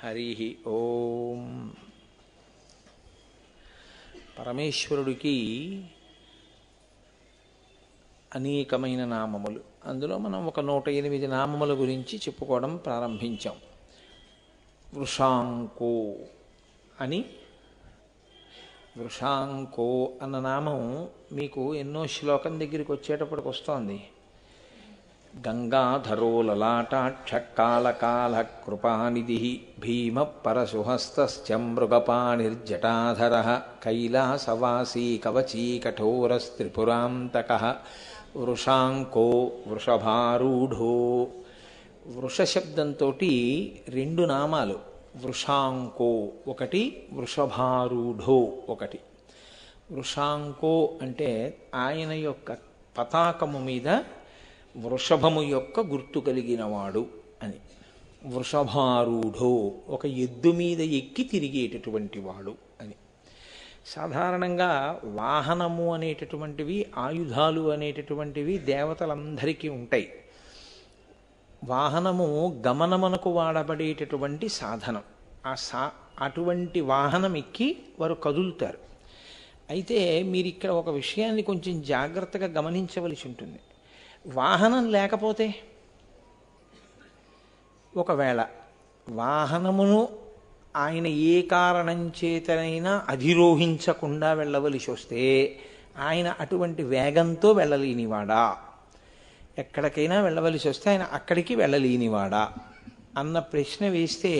హరి ఓం పరమేశ్వరుడికి అనేకమైన నామములు అందులో మనం ఒక నూట ఎనిమిది నామముల గురించి చెప్పుకోవడం ప్రారంభించాం వృషాంకో అని వృషాంకో అన్న నామం మీకు ఎన్నో శ్లోకం దగ్గరికి వచ్చేటప్పటికి వస్తోంది గంగాధరో లలాటాక్షకాళకాళకృపానిధి భీమపరశుహస్త మృగపాణిర్జటాధర కైలాసవాసీ కవచీ కఠోరస్త్రిపురాంతక వృషాంకో వృషభారూఢో వృషశబ్దంతో రెండు నామాలు వృషాంకో ఒకటి వృషభారూఢో ఒకటి వృషాంకో అంటే ఆయన యొక్క పతాకము మీద వృషభము యొక్క గుర్తు కలిగినవాడు అని వృషభారూఢో ఒక ఎద్దు మీద ఎక్కి తిరిగేటటువంటి వాడు అని సాధారణంగా వాహనము అనేటటువంటివి ఆయుధాలు అనేటటువంటివి దేవతలందరికీ ఉంటాయి వాహనము గమనమునకు వాడబడేటటువంటి సాధనం ఆ సా అటువంటి వాహనం ఎక్కి వారు కదులుతారు అయితే మీరు ఇక్కడ ఒక విషయాన్ని కొంచెం జాగ్రత్తగా గమనించవలసి ఉంటుంది వాహనం లేకపోతే ఒకవేళ వాహనమును ఆయన ఏ కారణం చేతనైనా అధిరోహించకుండా వెళ్ళవలసి వస్తే ఆయన అటువంటి వేగంతో వెళ్ళలేనివాడా ఎక్కడికైనా వెళ్ళవలసి వస్తే ఆయన అక్కడికి వెళ్ళలేనివాడా అన్న ప్రశ్న వేస్తే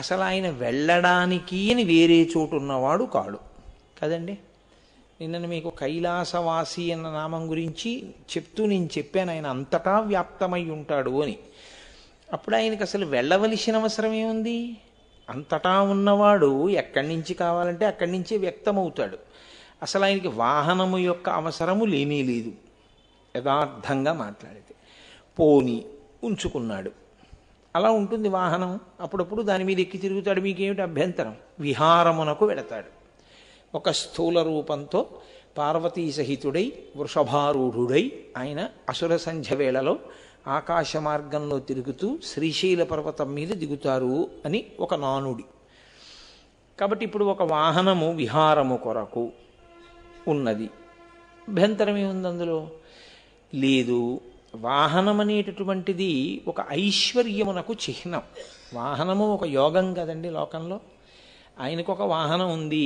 అసలు ఆయన వెళ్ళడానికి అని వేరే చోటు ఉన్నవాడు కాడు కదండీ నిన్న మీకు కైలాసవాసి అన్న నామం గురించి చెప్తూ నేను చెప్పాను ఆయన అంతటా వ్యాప్తమై ఉంటాడు అని అప్పుడు ఆయనకు అసలు వెళ్ళవలసిన అవసరం ఏముంది అంతటా ఉన్నవాడు ఎక్కడి నుంచి కావాలంటే అక్కడి నుంచే వ్యక్తమవుతాడు అసలు ఆయనకి వాహనము యొక్క అవసరము లేనే లేదు యథార్థంగా మాట్లాడితే పోని ఉంచుకున్నాడు అలా ఉంటుంది వాహనం అప్పుడప్పుడు దాని మీద ఎక్కి తిరుగుతాడు మీకేమిటి అభ్యంతరం విహారమునకు వెడతాడు ఒక స్థూల రూపంతో పార్వతీ సహితుడై వృషభారూఢుడై ఆయన అసుర సంధ్య వేళలో ఆకాశ మార్గంలో తిరుగుతూ శ్రీశైల పర్వతం మీద దిగుతారు అని ఒక నానుడి కాబట్టి ఇప్పుడు ఒక వాహనము విహారము కొరకు ఉన్నది అభ్యంతరమే ఉంది అందులో లేదు వాహనం అనేటటువంటిది ఒక ఐశ్వర్యమునకు చిహ్నం వాహనము ఒక యోగం కదండి లోకంలో ఆయనకు ఒక వాహనం ఉంది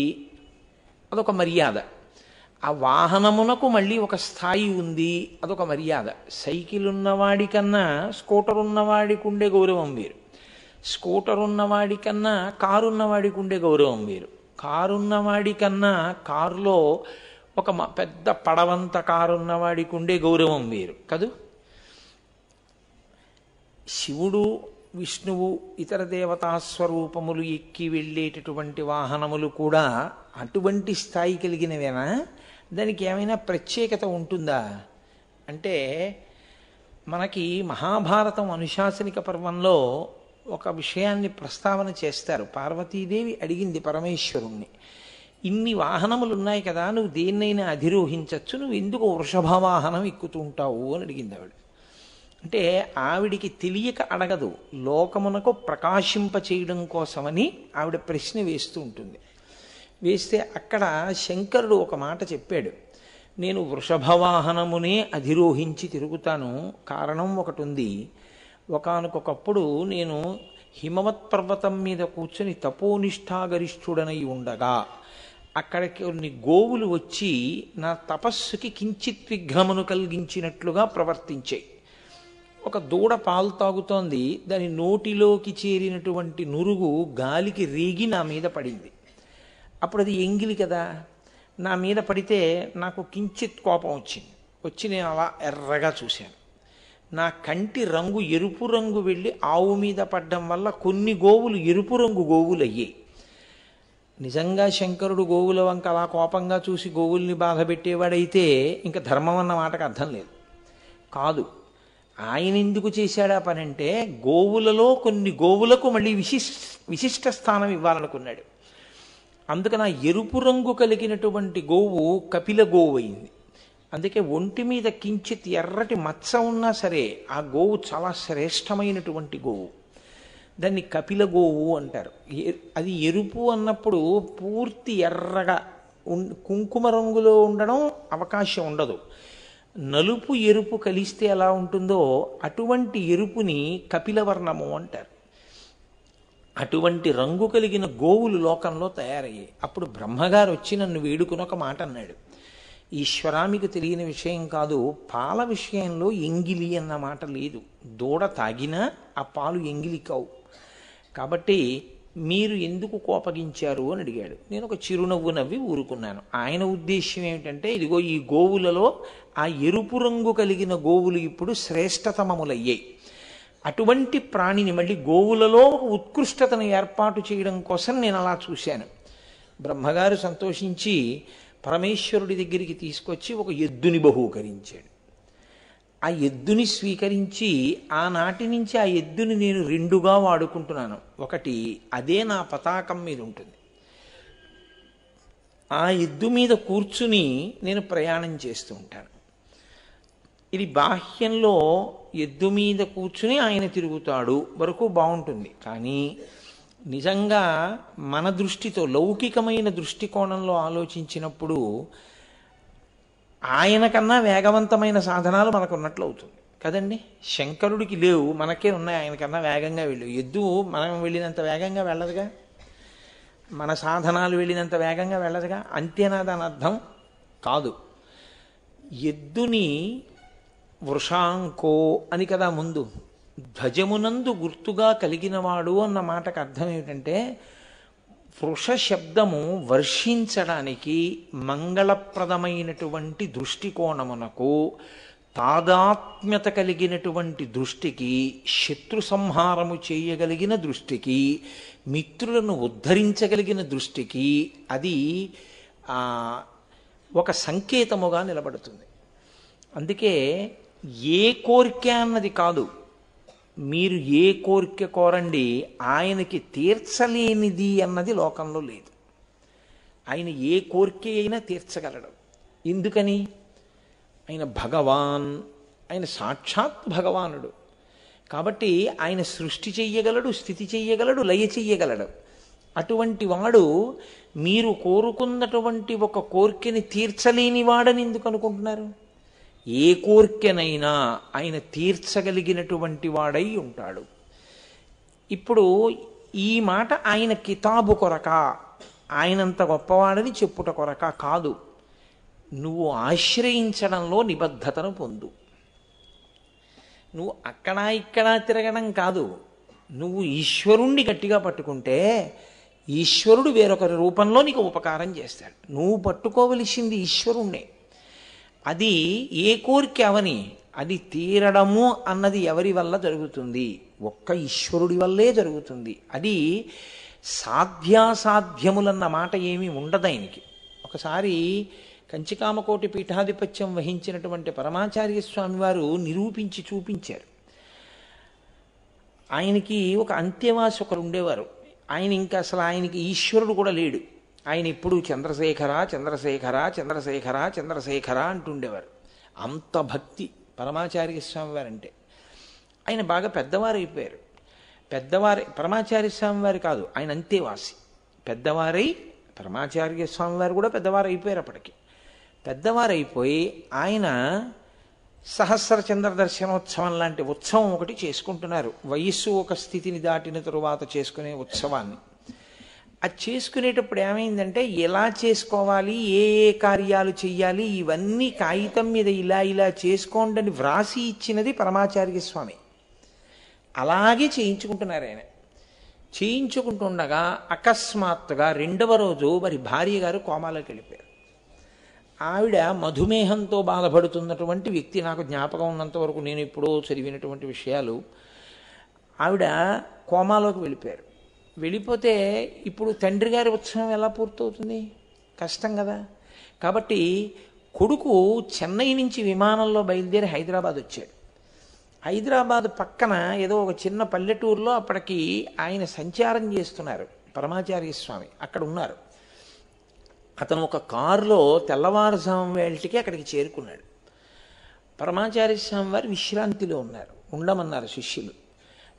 అదొక మర్యాద ఆ వాహనమునకు మళ్ళీ ఒక స్థాయి ఉంది అదొక మర్యాద సైకిల్ ఉన్నవాడికన్నా స్కూటర్ ఉన్నవాడికి ఉండే గౌరవం వేరు స్కూటర్ ఉన్నవాడికన్నా కారు ఉన్నవాడికి ఉండే గౌరవం వేరు కారు ఉన్నవాడికన్నా కారులో ఒక పెద్ద పడవంత కారు ఉన్నవాడికి ఉండే గౌరవం వేరు కదూ శివుడు విష్ణువు ఇతర దేవతాస్వరూపములు ఎక్కి వెళ్ళేటటువంటి వాహనములు కూడా అటువంటి స్థాయి కలిగినవేనా దానికి ఏమైనా ప్రత్యేకత ఉంటుందా అంటే మనకి మహాభారతం అనుశాసనిక పర్వంలో ఒక విషయాన్ని ప్రస్తావన చేస్తారు పార్వతీదేవి అడిగింది పరమేశ్వరుణ్ణి ఇన్ని వాహనములు ఉన్నాయి కదా నువ్వు దేన్నైనా అధిరోహించవచ్చు నువ్వు ఎందుకు వృషభ వాహనం ఎక్కుతుంటావు అని అడిగింది ఆవిడ అంటే ఆవిడికి తెలియక అడగదు లోకమునకు ప్రకాశింప చేయడం కోసమని ఆవిడ ప్రశ్న వేస్తూ ఉంటుంది వేస్తే అక్కడ శంకరుడు ఒక మాట చెప్పాడు నేను వృషభవాహనమునే అధిరోహించి తిరుగుతాను కారణం ఒకటి ఉంది ఒకనకొకప్పుడు నేను హిమవత్ పర్వతం మీద కూర్చొని తపోనిష్టాగరిష్ఠుడనై ఉండగా అక్కడికి కొన్ని గోవులు వచ్చి నా తపస్సుకి కించిత్ విఘ్నమును కలిగించినట్లుగా ప్రవర్తించాయి ఒక దూడ పాలు తాగుతోంది దాని నోటిలోకి చేరినటువంటి నురుగు గాలికి రీగి నా మీద పడింది అప్పుడు అది ఎంగిలి కదా నా మీద పడితే నాకు కించిత్ కోపం వచ్చింది వచ్చి నేను అలా ఎర్రగా చూశాను నా కంటి రంగు ఎరుపు రంగు వెళ్ళి ఆవు మీద పడ్డం వల్ల కొన్ని గోవులు ఎరుపు రంగు గోవులు అయ్యాయి నిజంగా శంకరుడు గోవుల వంక అలా కోపంగా చూసి గోవుల్ని బాధపెట్టేవాడైతే ఇంకా ధర్మం అన్న మాటకు అర్థం లేదు కాదు ఆయన ఎందుకు చేశాడా పనంటే గోవులలో కొన్ని గోవులకు మళ్ళీ విశిష్ విశిష్ట స్థానం ఇవ్వాలనుకున్నాడు అందుకని ఆ ఎరుపు రంగు కలిగినటువంటి గోవు కపిల గోవు అయింది అందుకే ఒంటి మీద కించిత్ ఎర్రటి మచ్చ ఉన్నా సరే ఆ గోవు చాలా శ్రేష్టమైనటువంటి గోవు దాన్ని కపిల గోవు అంటారు అది ఎరుపు అన్నప్పుడు పూర్తి ఎర్రగా కుంకుమ రంగులో ఉండడం అవకాశం ఉండదు నలుపు ఎరుపు కలిస్తే ఎలా ఉంటుందో అటువంటి ఎరుపుని కపిలవర్ణము అంటారు అటువంటి రంగు కలిగిన గోవులు లోకంలో తయారయ్యాయి అప్పుడు బ్రహ్మగారు వచ్చి నన్ను వేడుకుని ఒక మాట అన్నాడు ఈశ్వరామికి తెలియని విషయం కాదు పాల విషయంలో ఎంగిలి అన్న మాట లేదు దూడ తాగినా ఆ పాలు ఎంగిలి కావు కాబట్టి మీరు ఎందుకు కోపగించారు అని అడిగాడు నేను ఒక చిరునవ్వు నవ్వి ఊరుకున్నాను ఆయన ఉద్దేశ్యం ఏమిటంటే ఇదిగో ఈ గోవులలో ఆ ఎరుపు రంగు కలిగిన గోవులు ఇప్పుడు శ్రేష్టతమములయ్యాయి అటువంటి ప్రాణిని మళ్ళీ గోవులలో ఒక ఉత్కృష్టతను ఏర్పాటు చేయడం కోసం నేను అలా చూశాను బ్రహ్మగారు సంతోషించి పరమేశ్వరుడి దగ్గరికి తీసుకొచ్చి ఒక ఎద్దుని బహూకరించాడు ఆ ఎద్దుని స్వీకరించి ఆనాటి నుంచి ఆ ఎద్దుని నేను రెండుగా వాడుకుంటున్నాను ఒకటి అదే నా పతాకం మీద ఉంటుంది ఆ ఎద్దు మీద కూర్చుని నేను ప్రయాణం చేస్తూ ఉంటాను ఇది బాహ్యంలో ఎద్దు మీద కూర్చుని ఆయన తిరుగుతాడు వరకు బాగుంటుంది కానీ నిజంగా మన దృష్టితో లౌకికమైన దృష్టికోణంలో ఆలోచించినప్పుడు ఆయన కన్నా వేగవంతమైన సాధనాలు మనకు ఉన్నట్లు అవుతుంది కదండి శంకరుడికి లేవు మనకే ఉన్నాయి ఆయన కన్నా వేగంగా వెళ్ళు ఎద్దు మనం వెళ్ళినంత వేగంగా వెళ్ళదుగా మన సాధనాలు వెళ్ళినంత వేగంగా వెళ్ళదుగా అంతేనా దాని అర్థం కాదు ఎద్దుని వృషాంకో అని కదా ముందు ధ్వజమునందు గుర్తుగా కలిగినవాడు అన్న మాటకు అర్థం ఏమిటంటే శబ్దము వర్షించడానికి మంగళప్రదమైనటువంటి దృష్టికోణమునకు తాదాత్మ్యత కలిగినటువంటి దృష్టికి శత్రు సంహారము చేయగలిగిన దృష్టికి మిత్రులను ఉద్ధరించగలిగిన దృష్టికి అది ఒక సంకేతముగా నిలబడుతుంది అందుకే ఏ కోరిక అన్నది కాదు మీరు ఏ కోరిక కోరండి ఆయనకి తీర్చలేనిది అన్నది లోకంలో లేదు ఆయన ఏ కోరిక అయినా తీర్చగలడు ఎందుకని ఆయన భగవాన్ ఆయన సాక్షాత్ భగవానుడు కాబట్టి ఆయన సృష్టి చెయ్యగలడు స్థితి చెయ్యగలడు లయ చెయ్యగలడు అటువంటి వాడు మీరు కోరుకున్నటువంటి ఒక కోరికని తీర్చలేని వాడని ఎందుకు అనుకుంటున్నారు ఏ కోరికనైనా ఆయన తీర్చగలిగినటువంటి వాడై ఉంటాడు ఇప్పుడు ఈ మాట ఆయన కితాబు కొరక ఆయనంత గొప్పవాడని చెప్పుట కొరక కాదు నువ్వు ఆశ్రయించడంలో నిబద్ధతను పొందు నువ్వు అక్కడ ఇక్కడ తిరగడం కాదు నువ్వు ఈశ్వరుణ్ణి గట్టిగా పట్టుకుంటే ఈశ్వరుడు వేరొకరి రూపంలో నీకు ఉపకారం చేస్తాడు నువ్వు పట్టుకోవలసింది ఈశ్వరుణ్ణే అది ఏ కోరిక అవని అది తీరడము అన్నది ఎవరి వల్ల జరుగుతుంది ఒక్క ఈశ్వరుడి వల్లే జరుగుతుంది అది సాధ్యాసాధ్యములన్న మాట ఉండదు ఆయనకి ఒకసారి కంచికామకోటి పీఠాధిపత్యం వహించినటువంటి పరమాచార్య స్వామి వారు నిరూపించి చూపించారు ఆయనకి ఒక అంత్యవాసి ఒకరు ఉండేవారు ఆయన ఇంకా అసలు ఆయనకి ఈశ్వరుడు కూడా లేడు ఆయన ఇప్పుడు చంద్రశేఖర చంద్రశేఖర చంద్రశేఖర చంద్రశేఖర అంటుండేవారు అంత భక్తి పరమాచార్య స్వామి అంటే ఆయన బాగా పెద్దవారు అయిపోయారు పెద్దవారి పరమాచార్య స్వామి వారు కాదు ఆయన అంతేవాసి పెద్దవారై పరమాచార్య స్వామి వారు కూడా పెద్దవారు అయిపోయారు అప్పటికి పెద్దవారైపోయి ఆయన సహస్ర చంద్ర దర్శనోత్సవం లాంటి ఉత్సవం ఒకటి చేసుకుంటున్నారు వయస్సు ఒక స్థితిని దాటిన తరువాత చేసుకునే ఉత్సవాన్ని అది చేసుకునేటప్పుడు ఏమైందంటే ఎలా చేసుకోవాలి ఏ ఏ కార్యాలు చెయ్యాలి ఇవన్నీ కాగితం మీద ఇలా ఇలా చేసుకోండి అని వ్రాసి ఇచ్చినది పరమాచార్య స్వామి అలాగే చేయించుకుంటున్నారు ఆయన చేయించుకుంటుండగా అకస్మాత్తుగా రెండవ రోజు మరి భార్య గారు కోమాలోకి వెళ్ళిపోయారు ఆవిడ మధుమేహంతో బాధపడుతున్నటువంటి వ్యక్తి నాకు జ్ఞాపకం ఉన్నంత వరకు నేను ఇప్పుడు చదివినటువంటి విషయాలు ఆవిడ కోమాలోకి వెళ్ళిపోయారు వెళ్ళిపోతే ఇప్పుడు తండ్రి గారి ఉత్సవం ఎలా పూర్తవుతుంది కష్టం కదా కాబట్టి కొడుకు చెన్నై నుంచి విమానంలో బయలుదేరి హైదరాబాద్ వచ్చాడు హైదరాబాద్ పక్కన ఏదో ఒక చిన్న పల్లెటూరులో అప్పటికి ఆయన సంచారం చేస్తున్నారు పరమాచార్య స్వామి అక్కడ ఉన్నారు అతను ఒక కారులో తెల్లవారుజాము వేళటికి అక్కడికి చేరుకున్నాడు పరమాచార్య స్వామి వారు విశ్రాంతిలో ఉన్నారు ఉండమన్నారు శిష్యులు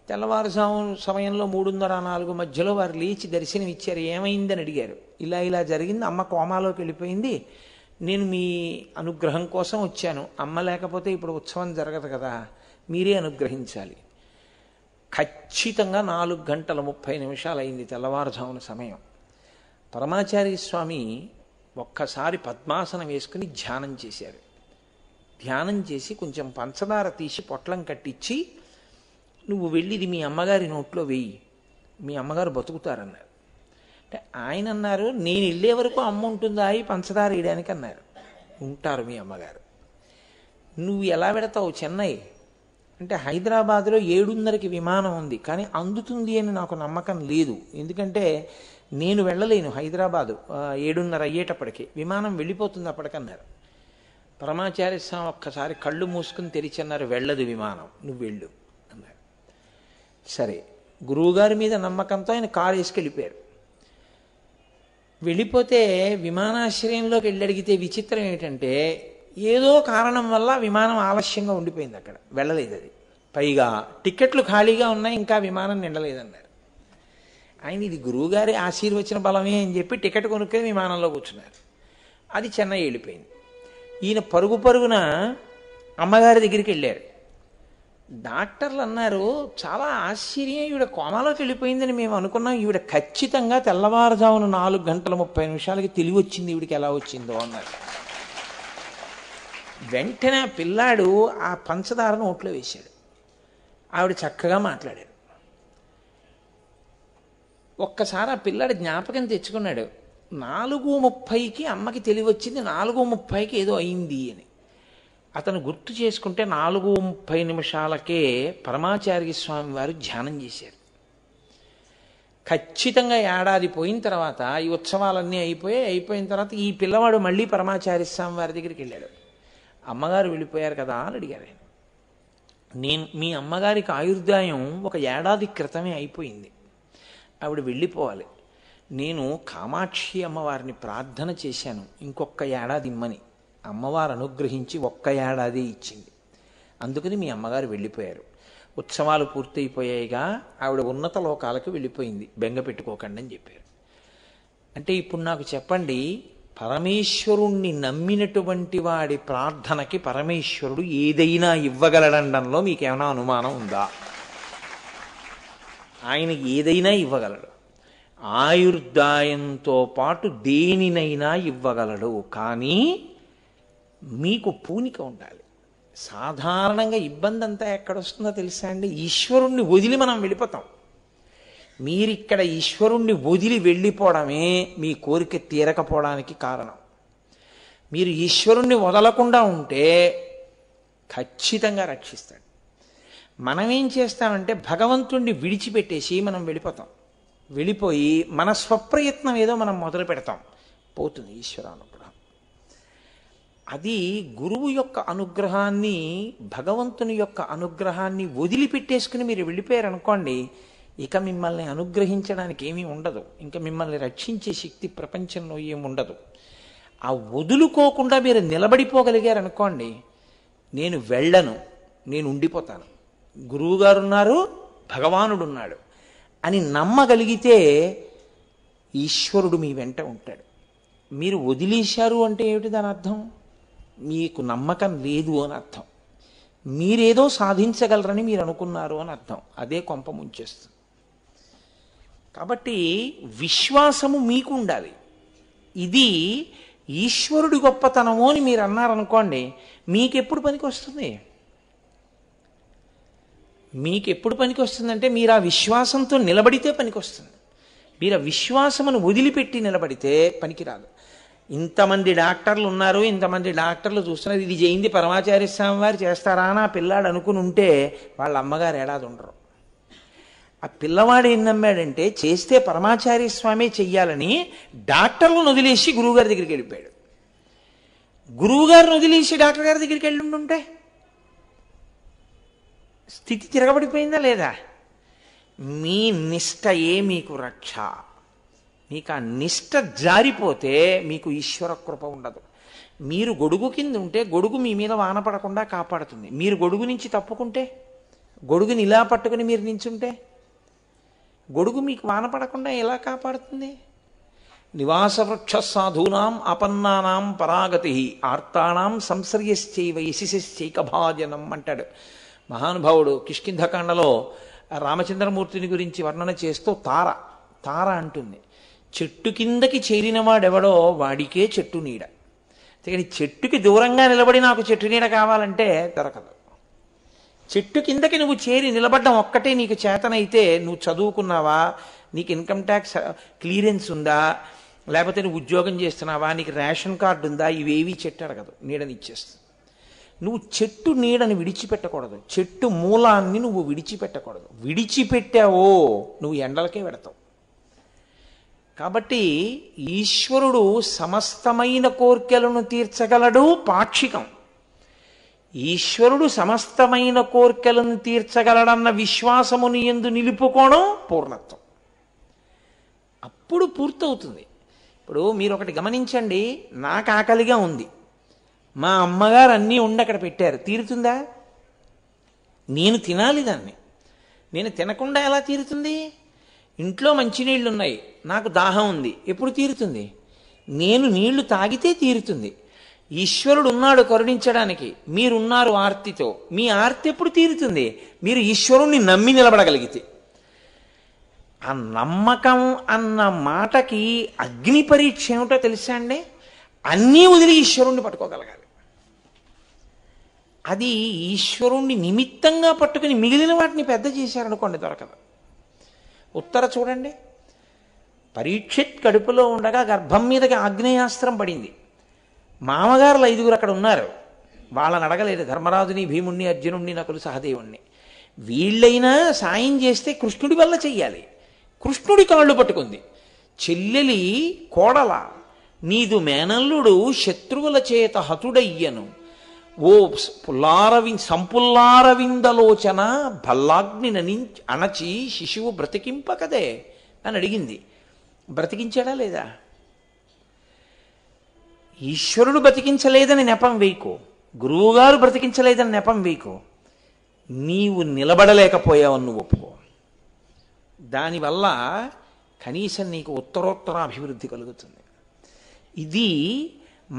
తెల్లవారుజాము సమయంలో మూడున్నర నాలుగు మధ్యలో వారు లేచి దర్శనం ఇచ్చారు ఏమైందని అడిగారు ఇలా ఇలా జరిగింది అమ్మ కోమాలోకి వెళ్ళిపోయింది నేను మీ అనుగ్రహం కోసం వచ్చాను అమ్మ లేకపోతే ఇప్పుడు ఉత్సవం జరగదు కదా మీరే అనుగ్రహించాలి ఖచ్చితంగా నాలుగు గంటల ముప్పై నిమిషాలు అయింది తెల్లవారుజామున సమయం పరమాచార్య స్వామి ఒక్కసారి పద్మాసనం వేసుకుని ధ్యానం చేశారు ధ్యానం చేసి కొంచెం పంచదార తీసి పొట్లం కట్టించి నువ్వు వెళ్ళిది మీ అమ్మగారి నోట్లో వెయ్యి మీ అమ్మగారు బతుకుతారన్నారు అంటే ఆయన అన్నారు నేను వెళ్ళే వరకు అమ్మ ఉంటుందా అయి పంచదార వేయడానికి అన్నారు ఉంటారు మీ అమ్మగారు నువ్వు ఎలా పెడతావు చెన్నై అంటే హైదరాబాద్లో ఏడున్నరకి విమానం ఉంది కానీ అందుతుంది అని నాకు నమ్మకం లేదు ఎందుకంటే నేను వెళ్ళలేను హైదరాబాదు ఏడున్నర అయ్యేటప్పటికి విమానం వెళ్ళిపోతుంది అప్పటికన్నారు పరమాచార్య స్వామి ఒక్కసారి కళ్ళు మూసుకుని తెరిచన్నారు వెళ్ళదు విమానం నువ్వు వెళ్ళు సరే గురువుగారి మీద నమ్మకంతో ఆయన కారు వేసుకెళ్ళిపోయారు వెళ్ళిపోతే విమానాశ్రయంలోకి వెళ్ళి అడిగితే విచిత్రం ఏంటంటే ఏదో కారణం వల్ల విమానం ఆలస్యంగా ఉండిపోయింది అక్కడ వెళ్ళలేదు అది పైగా టిక్కెట్లు ఖాళీగా ఉన్నాయి ఇంకా విమానం నిండలేదన్నారు ఆయన ఇది గురువుగారి ఆశీర్వచన బలమే అని చెప్పి టికెట్ కొనుక్కొని విమానంలో కూర్చున్నారు అది చెన్నై వెళ్ళిపోయింది ఈయన పరుగు పరుగున అమ్మగారి దగ్గరికి వెళ్ళారు డాక్టర్లు అన్నారు చాలా ఆశ్చర్యం ఈవిడ కోమాలోకి వెళ్ళిపోయిందని మేము అనుకున్నాం ఈవిడ ఖచ్చితంగా తెల్లవారుజామున నాలుగు గంటల ముప్పై నిమిషాలకి తెలివి వచ్చింది ఈవిడికి ఎలా వచ్చిందో అన్నారు వెంటనే ఆ పిల్లాడు ఆ పంచదారను ఓట్లో వేశాడు ఆవిడ చక్కగా మాట్లాడాడు ఒక్కసారి ఆ పిల్లాడు జ్ఞాపకం తెచ్చుకున్నాడు నాలుగు ముప్పైకి అమ్మకి తెలివి వచ్చింది నాలుగు ముప్పైకి ఏదో అయింది అని అతను గుర్తు చేసుకుంటే నాలుగు ముప్పై నిమిషాలకే పరమాచార్య స్వామి వారు ధ్యానం చేశారు ఖచ్చితంగా ఏడాది పోయిన తర్వాత ఈ ఉత్సవాలన్నీ అయిపోయి అయిపోయిన తర్వాత ఈ పిల్లవాడు మళ్ళీ పరమాచార్య స్వామి వారి దగ్గరికి వెళ్ళాడు అమ్మగారు వెళ్ళిపోయారు కదా అని అడిగారు ఆయన నేను మీ అమ్మగారికి ఆయుర్దాయం ఒక ఏడాది క్రితమే అయిపోయింది ఆవిడ వెళ్ళిపోవాలి నేను కామాక్షి అమ్మవారిని ప్రార్థన చేశాను ఇంకొక ఏడాది ఇమ్మని అమ్మవారు అనుగ్రహించి ఒక్క ఏడాది ఇచ్చింది అందుకని మీ అమ్మగారు వెళ్ళిపోయారు ఉత్సవాలు పూర్తయిపోయాయిగా ఆవిడ ఉన్నత లోకాలకు వెళ్ళిపోయింది బెంగ పెట్టుకోకండి అని చెప్పారు అంటే ఇప్పుడు నాకు చెప్పండి పరమేశ్వరుణ్ణి నమ్మినటువంటి వాడి ప్రార్థనకి పరమేశ్వరుడు ఏదైనా ఇవ్వగలడంలో మీకేమైనా అనుమానం ఉందా ఆయన ఏదైనా ఇవ్వగలడు ఆయుర్దాయంతో పాటు దేనినైనా ఇవ్వగలడు కానీ మీకు పూనిక ఉండాలి సాధారణంగా ఇబ్బంది అంతా ఎక్కడొస్తుందో తెలుసా అండి ఈశ్వరుణ్ణి వదిలి మనం వెళ్ళిపోతాం మీరిక్కడ ఈశ్వరుణ్ణి వదిలి వెళ్ళిపోవడమే మీ కోరిక తీరకపోవడానికి కారణం మీరు ఈశ్వరుణ్ణి వదలకుండా ఉంటే ఖచ్చితంగా రక్షిస్తాడు మనం ఏం చేస్తామంటే భగవంతుణ్ణి విడిచిపెట్టేసి మనం వెళ్ళిపోతాం వెళ్ళిపోయి మన స్వప్రయత్నం ఏదో మనం మొదలు పెడతాం పోతుంది ఈశ్వరానం అది గురువు యొక్క అనుగ్రహాన్ని భగవంతుని యొక్క అనుగ్రహాన్ని వదిలిపెట్టేసుకుని మీరు వెళ్ళిపోయారనుకోండి ఇక మిమ్మల్ని అనుగ్రహించడానికి ఏమీ ఉండదు ఇంకా మిమ్మల్ని రక్షించే శక్తి ప్రపంచంలో ఏమి ఉండదు ఆ వదులుకోకుండా మీరు నిలబడిపోగలిగారనుకోండి నేను వెళ్ళను నేను ఉండిపోతాను గురువుగారు ఉన్నారు భగవానుడు ఉన్నాడు అని నమ్మగలిగితే ఈశ్వరుడు మీ వెంట ఉంటాడు మీరు వదిలేశారు అంటే ఏమిటి దాని అర్థం మీకు నమ్మకం లేదు అని అర్థం మీరేదో సాధించగలరని మీరు అనుకున్నారు అని అర్థం అదే కొంప ముంచేస్తుంది కాబట్టి విశ్వాసము మీకు ఉండాలి ఇది ఈశ్వరుడి గొప్పతనము అని మీరు అన్నారనుకోండి మీకెప్పుడు పనికి వస్తుంది మీకు ఎప్పుడు పనికి వస్తుందంటే మీరు ఆ విశ్వాసంతో నిలబడితే పనికి వస్తుంది మీరు ఆ విశ్వాసమును వదిలిపెట్టి నిలబడితే పనికిరాదు ఇంతమంది డాక్టర్లు ఉన్నారు ఇంతమంది డాక్టర్లు చూస్తున్నారు ఇది చేయింది పరమాచార్య స్వామి వారు చేస్తారా అని ఆ పిల్లాడు అనుకుని ఉంటే వాళ్ళ అమ్మగారు ఏడాది ఉండరు ఆ పిల్లవాడు ఏం నమ్మాడంటే చేస్తే పరమాచార్య స్వామి చెయ్యాలని డాక్టర్లను వదిలేసి గురువుగారి దగ్గరికి వెళ్ళిపోయాడు గురువుగారిని వదిలేసి డాక్టర్ గారి దగ్గరికి ఉంటే స్థితి తిరగబడిపోయిందా లేదా మీ నిష్ట ఏ మీకు రక్ష మీకు ఆ నిష్ట జారిపోతే మీకు ఈశ్వర కృప ఉండదు మీరు గొడుగు కింద ఉంటే గొడుగు మీ మీద వాన పడకుండా కాపాడుతుంది మీరు గొడుగు నుంచి తప్పుకుంటే గొడుగుని ఇలా పట్టుకుని మీరు నించుంటే గొడుగు మీకు వాన పడకుండా ఎలా కాపాడుతుంది నివాస వృక్ష సాధూనాం అపన్నానాం పరాగతి ఆర్తాణం సంసర్యశ్చైవ యశిశ్చైకభాజనం అంటాడు మహానుభావుడు కిష్కింధకాండలో రామచంద్రమూర్తిని గురించి వర్ణన చేస్తూ తార తార అంటుంది చెట్టు కిందకి చేరిన వాడెవడో వాడికే చెట్టు నీడ అంతేకాని చెట్టుకి దూరంగా నిలబడి నాకు చెట్టు నీడ కావాలంటే దొరకదు చెట్టు కిందకి నువ్వు చేరి నిలబడ్డం ఒక్కటే నీకు చేతనైతే నువ్వు చదువుకున్నావా నీకు ఇన్కమ్ ట్యాక్స్ క్లియరెన్స్ ఉందా లేకపోతే నువ్వు ఉద్యోగం చేస్తున్నావా నీకు రేషన్ కార్డు ఉందా ఇవేవి చెట్టు అడగదు ఇచ్చేస్తుంది నువ్వు చెట్టు నీడని విడిచిపెట్టకూడదు చెట్టు మూలాన్ని నువ్వు విడిచిపెట్టకూడదు విడిచిపెట్టావో నువ్వు ఎండలకే పెడతావు కాబట్టి ఈశ్వరుడు సమస్తమైన కోర్కెలను తీర్చగలడు పాక్షికం ఈశ్వరుడు సమస్తమైన కోర్కెలను తీర్చగలడన్న విశ్వాసముని ఎందు నిలుపుకోవడం పూర్ణత్వం అప్పుడు పూర్తవుతుంది ఇప్పుడు మీరు ఒకటి గమనించండి నాకు ఆకలిగా ఉంది మా అమ్మగారు అన్నీ ఉండి అక్కడ పెట్టారు తీరుతుందా నేను తినాలి దాన్ని నేను తినకుండా ఎలా తీరుతుంది ఇంట్లో మంచినీళ్ళు ఉన్నాయి నాకు దాహం ఉంది ఎప్పుడు తీరుతుంది నేను నీళ్లు తాగితే తీరుతుంది ఈశ్వరుడు ఉన్నాడు కరుణించడానికి మీరున్నారు ఆర్తితో మీ ఆర్తి ఎప్పుడు తీరుతుంది మీరు ఈశ్వరుణ్ణి నమ్మి నిలబడగలిగితే ఆ నమ్మకం అన్న మాటకి అగ్ని పరీక్ష ఏమిటో తెలుసా అండి అన్నీ వదిలి ఈశ్వరుణ్ణి పట్టుకోగలగాలి అది ఈశ్వరుణ్ణి నిమిత్తంగా పట్టుకుని మిగిలిన వాటిని పెద్ద చేశారనుకోండి దొరకదు ఉత్తర చూడండి పరీక్షిత్ కడుపులో ఉండగా గర్భం మీదకి ఆగ్నేయాస్త్రం పడింది మామగారులు ఐదుగురు అక్కడ ఉన్నారు వాళ్ళని అడగలేదు ధర్మరాజుని భీముణ్ణి అర్జునుణ్ణి నకులు సహదేవుణ్ణి వీళ్ళైనా సాయం చేస్తే కృష్ణుడి వల్ల చెయ్యాలి కృష్ణుడి కాళ్ళు పట్టుకుంది చెల్లెలి కోడల నీదు మేనల్లుడు శత్రువుల చేత హతుడయ్యను ఓ పుల్లారవి సంపుల్లారవిందలోచన భల్లాగ్ని నని అణచి శిశువు బ్రతికింపకదే అని అడిగింది బ్రతికించాడా లేదా ఈశ్వరుడు బ్రతికించలేదని నెపం వేయకు గురువుగారు బ్రతికించలేదని నెపం వేయకు నీవు నిలబడలేకపోయావు నువ్వు ఒప్పుకో దానివల్ల కనీసం నీకు ఉత్తరోత్తర అభివృద్ధి కలుగుతుంది ఇది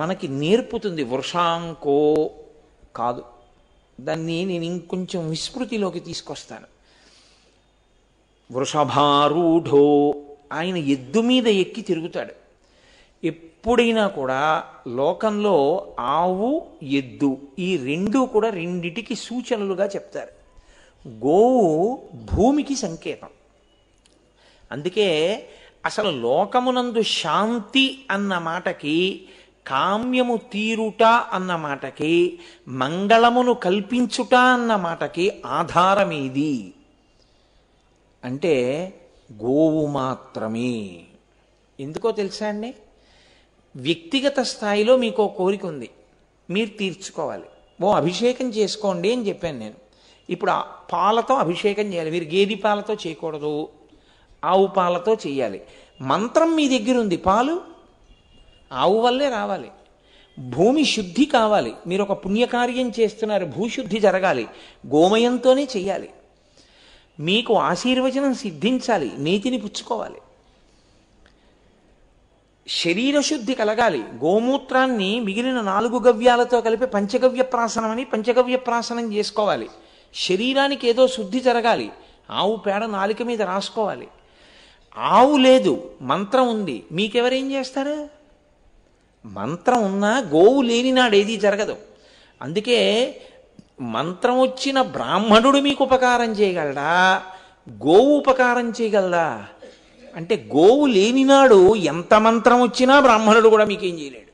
మనకి నేర్పుతుంది వృషాంకో కాదు దాన్ని నేను ఇంకొంచెం విస్మృతిలోకి తీసుకొస్తాను వృషభారూఢో ఆయన ఎద్దు మీద ఎక్కి తిరుగుతాడు ఎప్పుడైనా కూడా లోకంలో ఆవు ఎద్దు ఈ రెండు కూడా రెండిటికి సూచనలుగా చెప్తారు గోవు భూమికి సంకేతం అందుకే అసలు లోకమునందు శాంతి అన్న మాటకి కామ్యము తీరుట అన్న మాటకి మంగళమును కల్పించుట అన్న మాటకి ఆధారమేది అంటే గోవు మాత్రమే ఎందుకో తెలుసా అండి వ్యక్తిగత స్థాయిలో మీకు కోరిక ఉంది మీరు తీర్చుకోవాలి ఓ అభిషేకం చేసుకోండి అని చెప్పాను నేను ఇప్పుడు పాలతో అభిషేకం చేయాలి మీరు గేది పాలతో చేయకూడదు ఆవు పాలతో చేయాలి మంత్రం మీ దగ్గర ఉంది పాలు ఆవు వల్లే రావాలి భూమి శుద్ధి కావాలి మీరు ఒక పుణ్యకార్యం చేస్తున్నారు భూశుద్ధి జరగాలి గోమయంతోనే చేయాలి మీకు ఆశీర్వచనం సిద్ధించాలి నీతిని పుచ్చుకోవాలి శరీర శుద్ధి కలగాలి గోమూత్రాన్ని మిగిలిన నాలుగు గవ్యాలతో కలిపి పంచగవ్య ప్రాసనం అని పంచగవ్య ప్రాసనం చేసుకోవాలి శరీరానికి ఏదో శుద్ధి జరగాలి ఆవు పేడ నాలుక మీద రాసుకోవాలి ఆవు లేదు మంత్రం ఉంది మీకెవరేం చేస్తారు మంత్రం ఉన్నా గోవు లేనినాడేదీ జరగదు అందుకే మంత్రం వచ్చిన బ్రాహ్మణుడు మీకు ఉపకారం చేయగలడా గోవు ఉపకారం చేయగలదా అంటే గోవు లేనినాడు ఎంత మంత్రం వచ్చినా బ్రాహ్మణుడు కూడా మీకేం చేయలేడు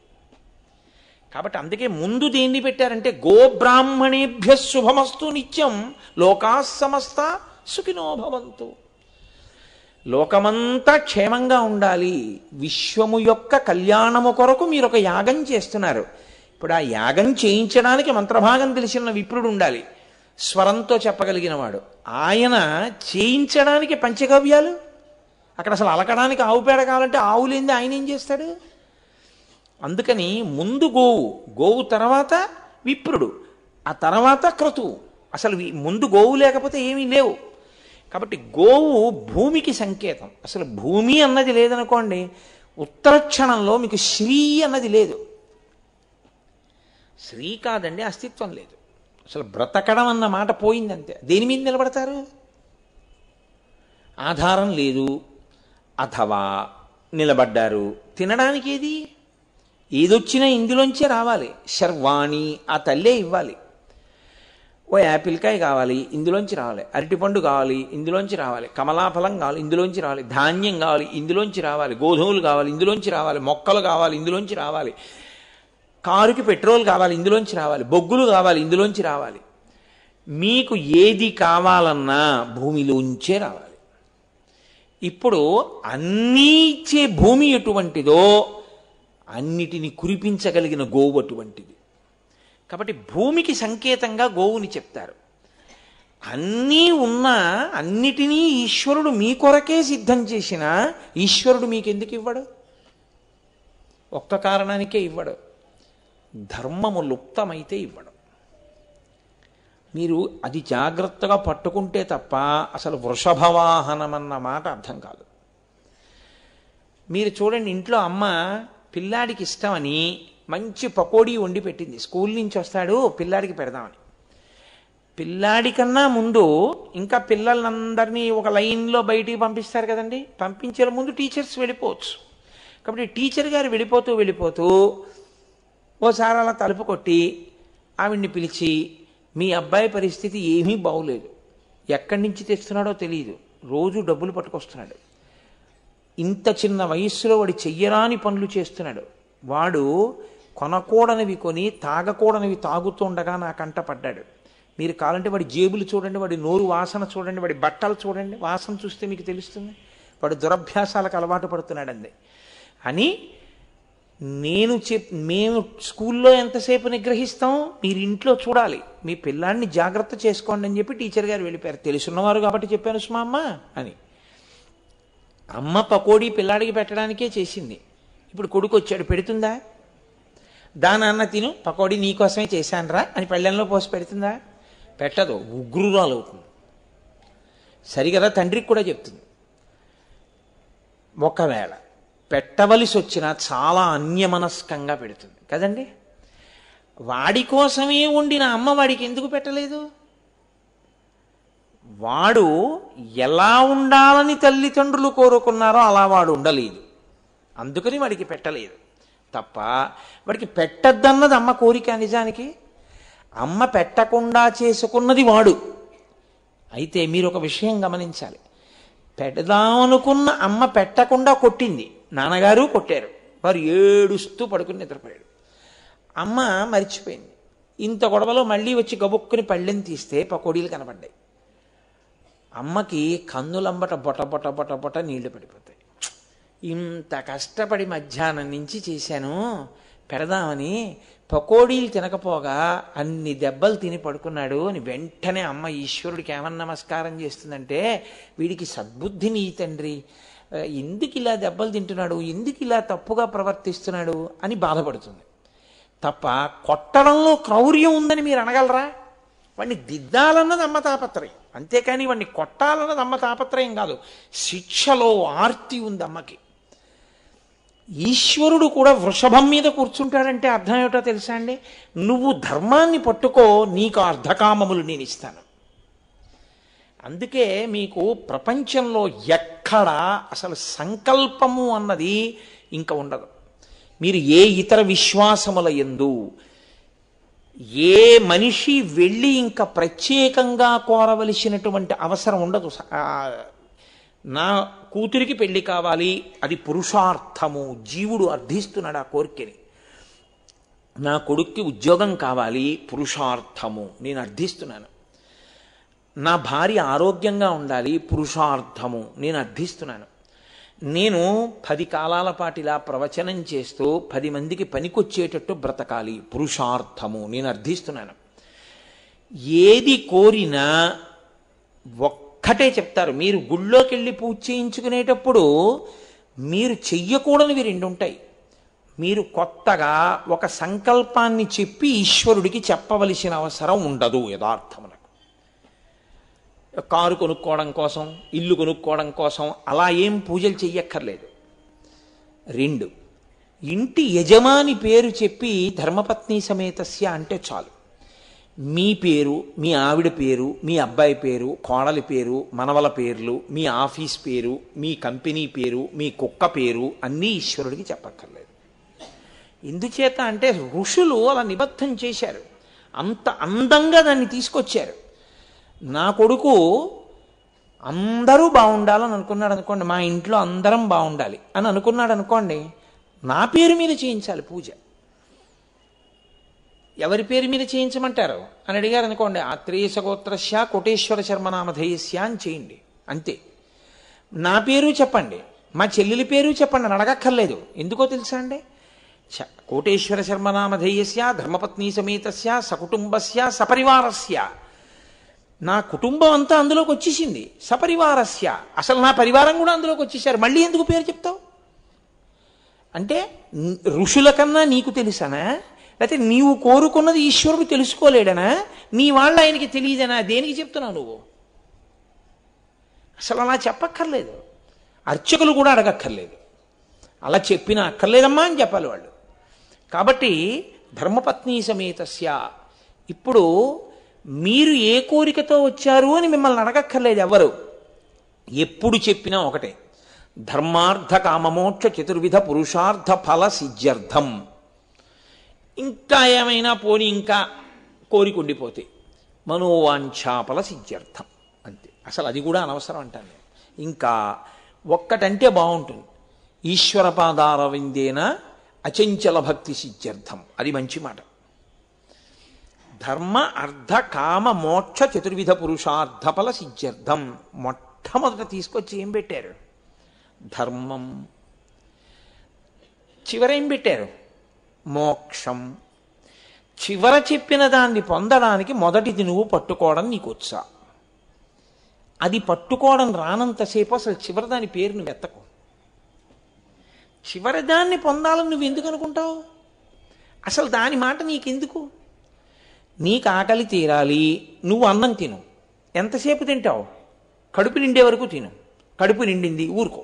కాబట్టి అందుకే ముందు దేన్ని పెట్టారంటే గో బ్రాహ్మణేభ్య శుభమస్తు నిత్యం లోకా సమస్త సుఖినోభవంతు లోకమంతా క్షేమంగా ఉండాలి విశ్వము యొక్క కళ్యాణము కొరకు మీరు ఒక యాగం చేస్తున్నారు ఇప్పుడు ఆ యాగం చేయించడానికి మంత్రభాగం తెలిసిన విప్రుడు ఉండాలి స్వరంతో చెప్పగలిగినవాడు ఆయన చేయించడానికి పంచగవ్యాలు అక్కడ అసలు అలకడానికి ఆవు పేడ కావాలంటే ఆవు లేని ఆయన ఏం చేస్తాడు అందుకని ముందు గోవు గోవు తర్వాత విప్రుడు ఆ తర్వాత క్రతువు అసలు ముందు గోవు లేకపోతే ఏమీ లేవు కాబట్టి గోవు భూమికి సంకేతం అసలు భూమి అన్నది లేదనుకోండి ఉత్తర క్షణంలో మీకు శ్రీ అన్నది లేదు శ్రీ కాదండి అస్తిత్వం లేదు అసలు బ్రతకడం అన్న మాట పోయిందంతే దేని మీద నిలబడతారు ఆధారం లేదు అథవా నిలబడ్డారు తినడానికి ఏది ఏదొచ్చినా ఇందులోంచే రావాలి శర్వాణి ఆ తల్లే ఇవ్వాలి ఓ యాపిల్కాయ కావాలి ఇందులోంచి రావాలి అరటిపండు కావాలి ఇందులోంచి రావాలి కమలాఫలం కావాలి ఇందులోంచి రావాలి ధాన్యం కావాలి ఇందులోంచి రావాలి గోధుమలు కావాలి ఇందులోంచి రావాలి మొక్కలు కావాలి ఇందులోంచి రావాలి కారుకి పెట్రోల్ కావాలి ఇందులోంచి రావాలి బొగ్గులు కావాలి ఇందులోంచి రావాలి మీకు ఏది కావాలన్నా భూమిలోంచే రావాలి ఇప్పుడు అన్నీ ఇచ్చే భూమి ఎటువంటిదో అన్నిటిని కురిపించగలిగిన గోవు అటువంటిది కాబట్టి భూమికి సంకేతంగా గోవుని చెప్తారు అన్నీ ఉన్నా అన్నిటినీ ఈశ్వరుడు మీ కొరకే సిద్ధం చేసిన ఈశ్వరుడు మీకెందుకు ఇవ్వడు ఒక్క కారణానికే ఇవ్వడు ధర్మము లుప్తమైతే ఇవ్వడు మీరు అది జాగ్రత్తగా పట్టుకుంటే తప్ప అసలు వృషభవాహనం అన్న మాట అర్థం కాదు మీరు చూడండి ఇంట్లో అమ్మ పిల్లాడికి ఇష్టమని మంచి పకోడీ వండి పెట్టింది స్కూల్ నుంచి వస్తాడు పిల్లాడికి పెడదామని పిల్లాడికన్నా ముందు ఇంకా పిల్లలందరినీ ఒక లైన్లో బయటికి పంపిస్తారు కదండి పంపించే ముందు టీచర్స్ వెళ్ళిపోవచ్చు కాబట్టి టీచర్ గారు వెళ్ళిపోతూ వెళ్ళిపోతూ ఓసారి అలా తలుపు కొట్టి ఆవిడ్ని పిలిచి మీ అబ్బాయి పరిస్థితి ఏమీ బాగులేదు ఎక్కడి నుంచి తెస్తున్నాడో తెలియదు రోజు డబ్బులు పట్టుకొస్తున్నాడు ఇంత చిన్న వయస్సులో వాడు చెయ్యరాని పనులు చేస్తున్నాడు వాడు కొనకూడనివి కొని తాగకూడనివి తాగుతుండగా నా కంట పడ్డాడు మీరు కావాలంటే వాడి జేబులు చూడండి వాడి నోరు వాసన చూడండి వాడి బట్టలు చూడండి వాసన చూస్తే మీకు తెలుస్తుంది వాడు దురభ్యాసాలకు అలవాటు పడుతున్నాడండి అని నేను చెప్ మేము స్కూల్లో ఎంతసేపు నిగ్రహిస్తాం మీరు ఇంట్లో చూడాలి మీ పిల్లాన్ని జాగ్రత్త చేసుకోండి అని చెప్పి టీచర్ గారు వెళ్ళిపోయారు తెలుసున్నవారు కాబట్టి చెప్పాను సుమా అమ్మ అని అమ్మ పకోడీ పిల్లాడికి పెట్టడానికే చేసింది ఇప్పుడు కొడుకు వచ్చాడు పెడుతుందా దాని అన్న తిను పకోడీ నీకోసమే చేశానురా అని పెళ్ళంలో పోసి పెడుతుందా పెట్టదు ఉగ్రురాలు అవుతుంది సరిగదా తండ్రికి కూడా చెప్తుంది ఒకవేళ పెట్టవలసి వచ్చినా చాలా అన్యమనస్కంగా పెడుతుంది కదండి వాడి కోసమే ఉండిన అమ్మ వాడికి ఎందుకు పెట్టలేదు వాడు ఎలా ఉండాలని తల్లిదండ్రులు కోరుకున్నారో అలా వాడు ఉండలేదు అందుకని వాడికి పెట్టలేదు తప్ప వాడికి పెట్టద్దన్నది అమ్మ కోరిక నిజానికి అమ్మ పెట్టకుండా చేసుకున్నది వాడు అయితే మీరు ఒక విషయం గమనించాలి పెడదామనుకున్న అమ్మ పెట్టకుండా కొట్టింది నాన్నగారు కొట్టారు వారు ఏడుస్తూ పడుకుని నిద్రపోయాడు అమ్మ మరిచిపోయింది ఇంత గొడవలో మళ్ళీ వచ్చి గబుక్కుని పళ్ళెని తీస్తే పకోడీలు కనబడ్డాయి అమ్మకి కన్నులంబట బొట బొట బొట బొట నీళ్లు పడిపోయి ఇంత కష్టపడి మధ్యాహ్నం నుంచి చేశాను పెడదామని పకోడీలు తినకపోగా అన్ని దెబ్బలు తిని పడుకున్నాడు అని వెంటనే అమ్మ ఈశ్వరుడికి ఏమన్నా నమస్కారం చేస్తుందంటే వీడికి సద్బుద్ధి నీ తండ్రి ఎందుకు ఇలా దెబ్బలు తింటున్నాడు ఎందుకు ఇలా తప్పుగా ప్రవర్తిస్తున్నాడు అని బాధపడుతుంది తప్ప కొట్టడంలో క్రౌర్యం ఉందని మీరు అనగలరా వాడిని దిద్దాలన్నది అమ్మ తాపత్రయం అంతేకాని వాడిని కొట్టాలన్నది అమ్మ తాపత్రయం కాదు శిక్షలో ఆర్తి ఉంది అమ్మకి ఈశ్వరుడు కూడా వృషభం మీద కూర్చుంటాడంటే అర్థం ఏమిటో తెలుసా అండి నువ్వు ధర్మాన్ని పట్టుకో నీకు అర్ధకామములు నేను ఇస్తాను అందుకే మీకు ప్రపంచంలో ఎక్కడ అసలు సంకల్పము అన్నది ఇంకా ఉండదు మీరు ఏ ఇతర విశ్వాసముల ఎందు ఏ మనిషి వెళ్ళి ఇంకా ప్రత్యేకంగా కోరవలసినటువంటి అవసరం ఉండదు నా కూతురికి పెళ్లి కావాలి అది పురుషార్థము జీవుడు అర్థిస్తున్నాడు ఆ కోరికని నా కొడుక్కి ఉద్యోగం కావాలి పురుషార్థము నేను అర్థిస్తున్నాను నా భార్య ఆరోగ్యంగా ఉండాలి పురుషార్థము నేను అర్థిస్తున్నాను నేను పది కాలాల పాటు ఇలా ప్రవచనం చేస్తూ పది మందికి పనికొచ్చేటట్టు బ్రతకాలి పురుషార్థము నేను అర్థిస్తున్నాను ఏది కోరినా ఒక్క ఒక్కటే చెప్తారు మీరు గుళ్ళోకి వెళ్ళి పూజ చేయించుకునేటప్పుడు మీరు చెయ్యకూడనివి రెండు ఉంటాయి మీరు కొత్తగా ఒక సంకల్పాన్ని చెప్పి ఈశ్వరుడికి చెప్పవలసిన అవసరం ఉండదు యథార్థమునకు కారు కొనుక్కోవడం కోసం ఇల్లు కొనుక్కోవడం కోసం అలా ఏం పూజలు చెయ్యక్కర్లేదు రెండు ఇంటి యజమాని పేరు చెప్పి ధర్మపత్ని సమేతస్య అంటే చాలు మీ పేరు మీ ఆవిడ పేరు మీ అబ్బాయి పేరు కోడలి పేరు మనవల పేర్లు మీ ఆఫీస్ పేరు మీ కంపెనీ పేరు మీ కుక్క పేరు అన్నీ ఈశ్వరుడికి చెప్పక్కర్లేదు ఎందుచేత అంటే ఋషులు అలా నిబద్ధం చేశారు అంత అందంగా దాన్ని తీసుకొచ్చారు నా కొడుకు అందరూ బాగుండాలని అనుకున్నాడు అనుకోండి మా ఇంట్లో అందరం బాగుండాలి అని అనుకున్నాడు అనుకోండి నా పేరు మీద చేయించాలి పూజ ఎవరి పేరు మీద చేయించమంటారు అని అడిగారు అనుకోండి ఆత్రేయసగోత్రస్య కోటేశ్వర శర్మనామధేయస్య అని చేయండి అంతే నా పేరు చెప్పండి మా చెల్లెలి పేరు చెప్పండి అని అడగక్కర్లేదు ఎందుకో తెలుసా అండి కోటేశ్వర శర్మనామధేయస్య ధర్మపత్ని సమేతస్య సకుటుంబస్య సపరివారస్య నా కుటుంబం అంతా అందులోకి వచ్చేసింది సపరివారస్య అసలు నా పరివారం కూడా అందులోకి వచ్చేసారు మళ్ళీ ఎందుకు పేరు చెప్తావు అంటే ఋషుల కన్నా నీకు తెలుసనా లేకపోతే నీవు కోరుకున్నది ఈశ్వరుడు తెలుసుకోలేడనా నీ వాళ్ళు ఆయనకి తెలియదనా దేనికి చెప్తున్నావు నువ్వు అసలు అలా చెప్పక్కర్లేదు అర్చకులు కూడా అడగక్కర్లేదు అలా చెప్పినా అక్కర్లేదమ్మా అని చెప్పాలి వాళ్ళు కాబట్టి ధర్మపత్ని సమేతస్య ఇప్పుడు మీరు ఏ కోరికతో వచ్చారు అని మిమ్మల్ని అడగక్కర్లేదు ఎవరు ఎప్పుడు చెప్పినా ఒకటే ధర్మార్థ కామమోక్ష చతుర్విధ పురుషార్థ ఫల సిద్ధ్యర్థం ఇంకా ఏమైనా పోని ఇంకా కోరిక ఉండిపోతే మనోవాంఛాపల సిద్ధ్యర్థం అంతే అసలు అది కూడా అనవసరం అంటాను ఇంకా ఒక్కటంటే బాగుంటుంది ఈశ్వరపాదారవిందేన అచంచల భక్తి సిద్ధ్యర్థం అది మంచి మాట ధర్మ అర్ధ కామ మోక్ష చతుర్విధ పురుషార్థఫల సిద్ధ్యర్థం మొట్టమొదట తీసుకొచ్చి ఏం పెట్టారు ధర్మం చివరేం పెట్టారు మోక్షం చివర చెప్పిన దాన్ని పొందడానికి మొదటిది నువ్వు పట్టుకోవడం నీకు వచ్చా అది పట్టుకోవడం రానంతసేపు అసలు చివరి దాని పేరు నువ్వు ఎత్తకు చివరి దాన్ని పొందాలని నువ్వు ఎందుకు అనుకుంటావు అసలు దాని మాట నీకెందుకు నీకు ఆకలి తీరాలి నువ్వు అన్నం తిను ఎంతసేపు తింటావు కడుపు నిండే వరకు తిను కడుపు నిండింది ఊరుకో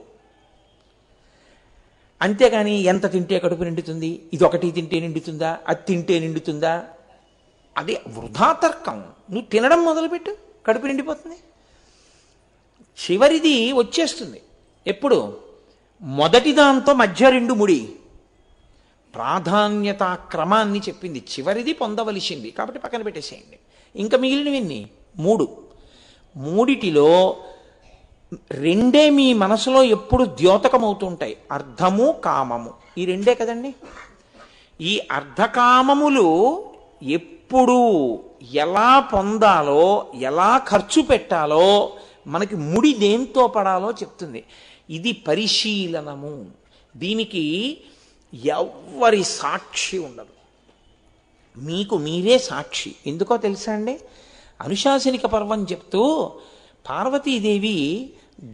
అంతేగాని ఎంత తింటే కడుపు నిండుతుంది ఇది ఒకటి తింటే నిండుతుందా అది తింటే నిండుతుందా అది వృధా తర్కం నువ్వు తినడం మొదలుపెట్టు కడుపు నిండిపోతుంది చివరిది వచ్చేస్తుంది ఎప్పుడు మొదటి దాంతో మధ్య రెండు ముడి ప్రాధాన్యత క్రమాన్ని చెప్పింది చివరిది పొందవలసింది కాబట్టి పక్కన పెట్టేసేయండి ఇంకా మిగిలినవన్నీ మూడు మూడిటిలో రెండే మీ మనసులో ఎప్పుడు ద్యోతకమవుతుంటాయి అర్థము కామము ఈ రెండే కదండి ఈ అర్ధకామములు ఎప్పుడు ఎలా పొందాలో ఎలా ఖర్చు పెట్టాలో మనకి ముడి దేంతో పడాలో చెప్తుంది ఇది పరిశీలనము దీనికి ఎవరి సాక్షి ఉండదు మీకు మీరే సాక్షి ఎందుకో తెలుసా అండి అనుశాసనిక పర్వం చెప్తూ పార్వతీదేవి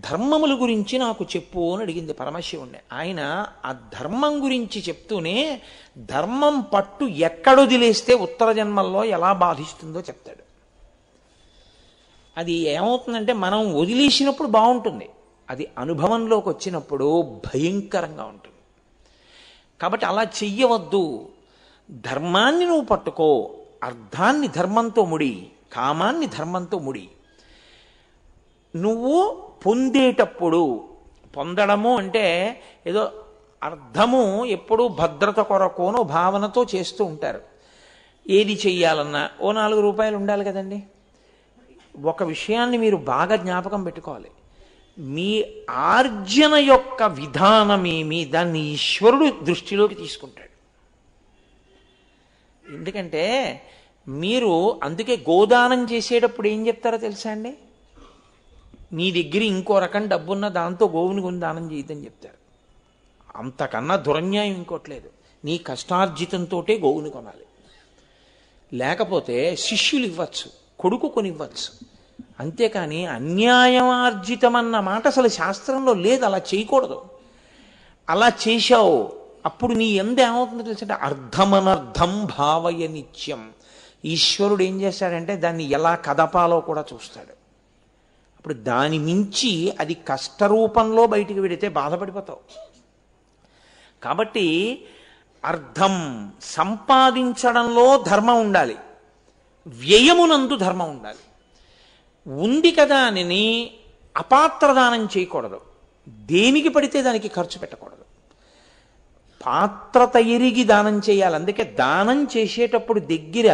ధర్మముల గురించి నాకు చెప్పు అని అడిగింది పరమశివుణ్ణి ఆయన ఆ ధర్మం గురించి చెప్తూనే ధర్మం పట్టు ఎక్కడొదిలేస్తే ఉత్తర జన్మల్లో ఎలా బాధిస్తుందో చెప్తాడు అది ఏమవుతుందంటే మనం వదిలేసినప్పుడు బాగుంటుంది అది అనుభవంలోకి వచ్చినప్పుడు భయంకరంగా ఉంటుంది కాబట్టి అలా చెయ్యవద్దు ధర్మాన్ని నువ్వు పట్టుకో అర్థాన్ని ధర్మంతో ముడి కామాన్ని ధర్మంతో ముడి నువ్వు పొందేటప్పుడు పొందడము అంటే ఏదో అర్థము ఎప్పుడూ భద్రత కొరకునో భావనతో చేస్తూ ఉంటారు ఏది చెయ్యాలన్నా ఓ నాలుగు రూపాయలు ఉండాలి కదండి ఒక విషయాన్ని మీరు బాగా జ్ఞాపకం పెట్టుకోవాలి మీ ఆర్జన యొక్క విధానమేమి దాన్ని ఈశ్వరుడు దృష్టిలోకి తీసుకుంటాడు ఎందుకంటే మీరు అందుకే గోదానం చేసేటప్పుడు ఏం చెప్తారో తెలుసా అండి నీ దగ్గర ఇంకో రకం డబ్బున్న దాంతో గోవుని కొని దానం చేయదని చెప్తారు అంతకన్నా దురన్యాయం ఇంకోట్లేదు నీ కష్టార్జితంతో గోవుని కొనాలి లేకపోతే శిష్యులు ఇవ్వచ్చు కొడుకు కొనివ్వచ్చు అంతేకాని అన్యాయమార్జితం అన్న మాట అసలు శాస్త్రంలో లేదు అలా చేయకూడదు అలా చేశావు అప్పుడు నీ ఎందేమవుతుందో తెలుసంటే అర్థమనర్థం భావయ నిత్యం ఈశ్వరుడు ఏం చేశాడంటే దాన్ని ఎలా కదపాలో కూడా చూస్తాడు అప్పుడు దాని మించి అది కష్టరూపంలో బయటికి వెడితే బాధపడిపోతావు కాబట్టి అర్థం సంపాదించడంలో ధర్మం ఉండాలి వ్యయమునందు ధర్మం ఉండాలి ఉంది కదా అని అపాత్రదానం చేయకూడదు దేనికి పడితే దానికి ఖర్చు పెట్టకూడదు పాత్రత ఎరిగి దానం చేయాలి అందుకే దానం చేసేటప్పుడు దగ్గర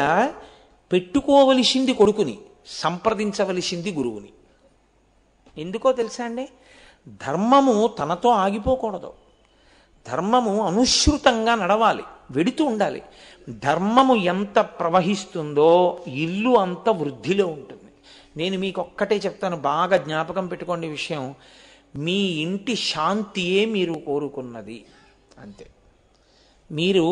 పెట్టుకోవలసింది కొడుకుని సంప్రదించవలసింది గురువుని ఎందుకో తెలుసా అండి ధర్మము తనతో ఆగిపోకూడదు ధర్మము అనుసృతంగా నడవాలి వెడుతూ ఉండాలి ధర్మము ఎంత ప్రవహిస్తుందో ఇల్లు అంత వృద్ధిలో ఉంటుంది నేను మీకు ఒక్కటే చెప్తాను బాగా జ్ఞాపకం పెట్టుకోండి విషయం మీ ఇంటి శాంతియే మీరు కోరుకున్నది అంతే మీరు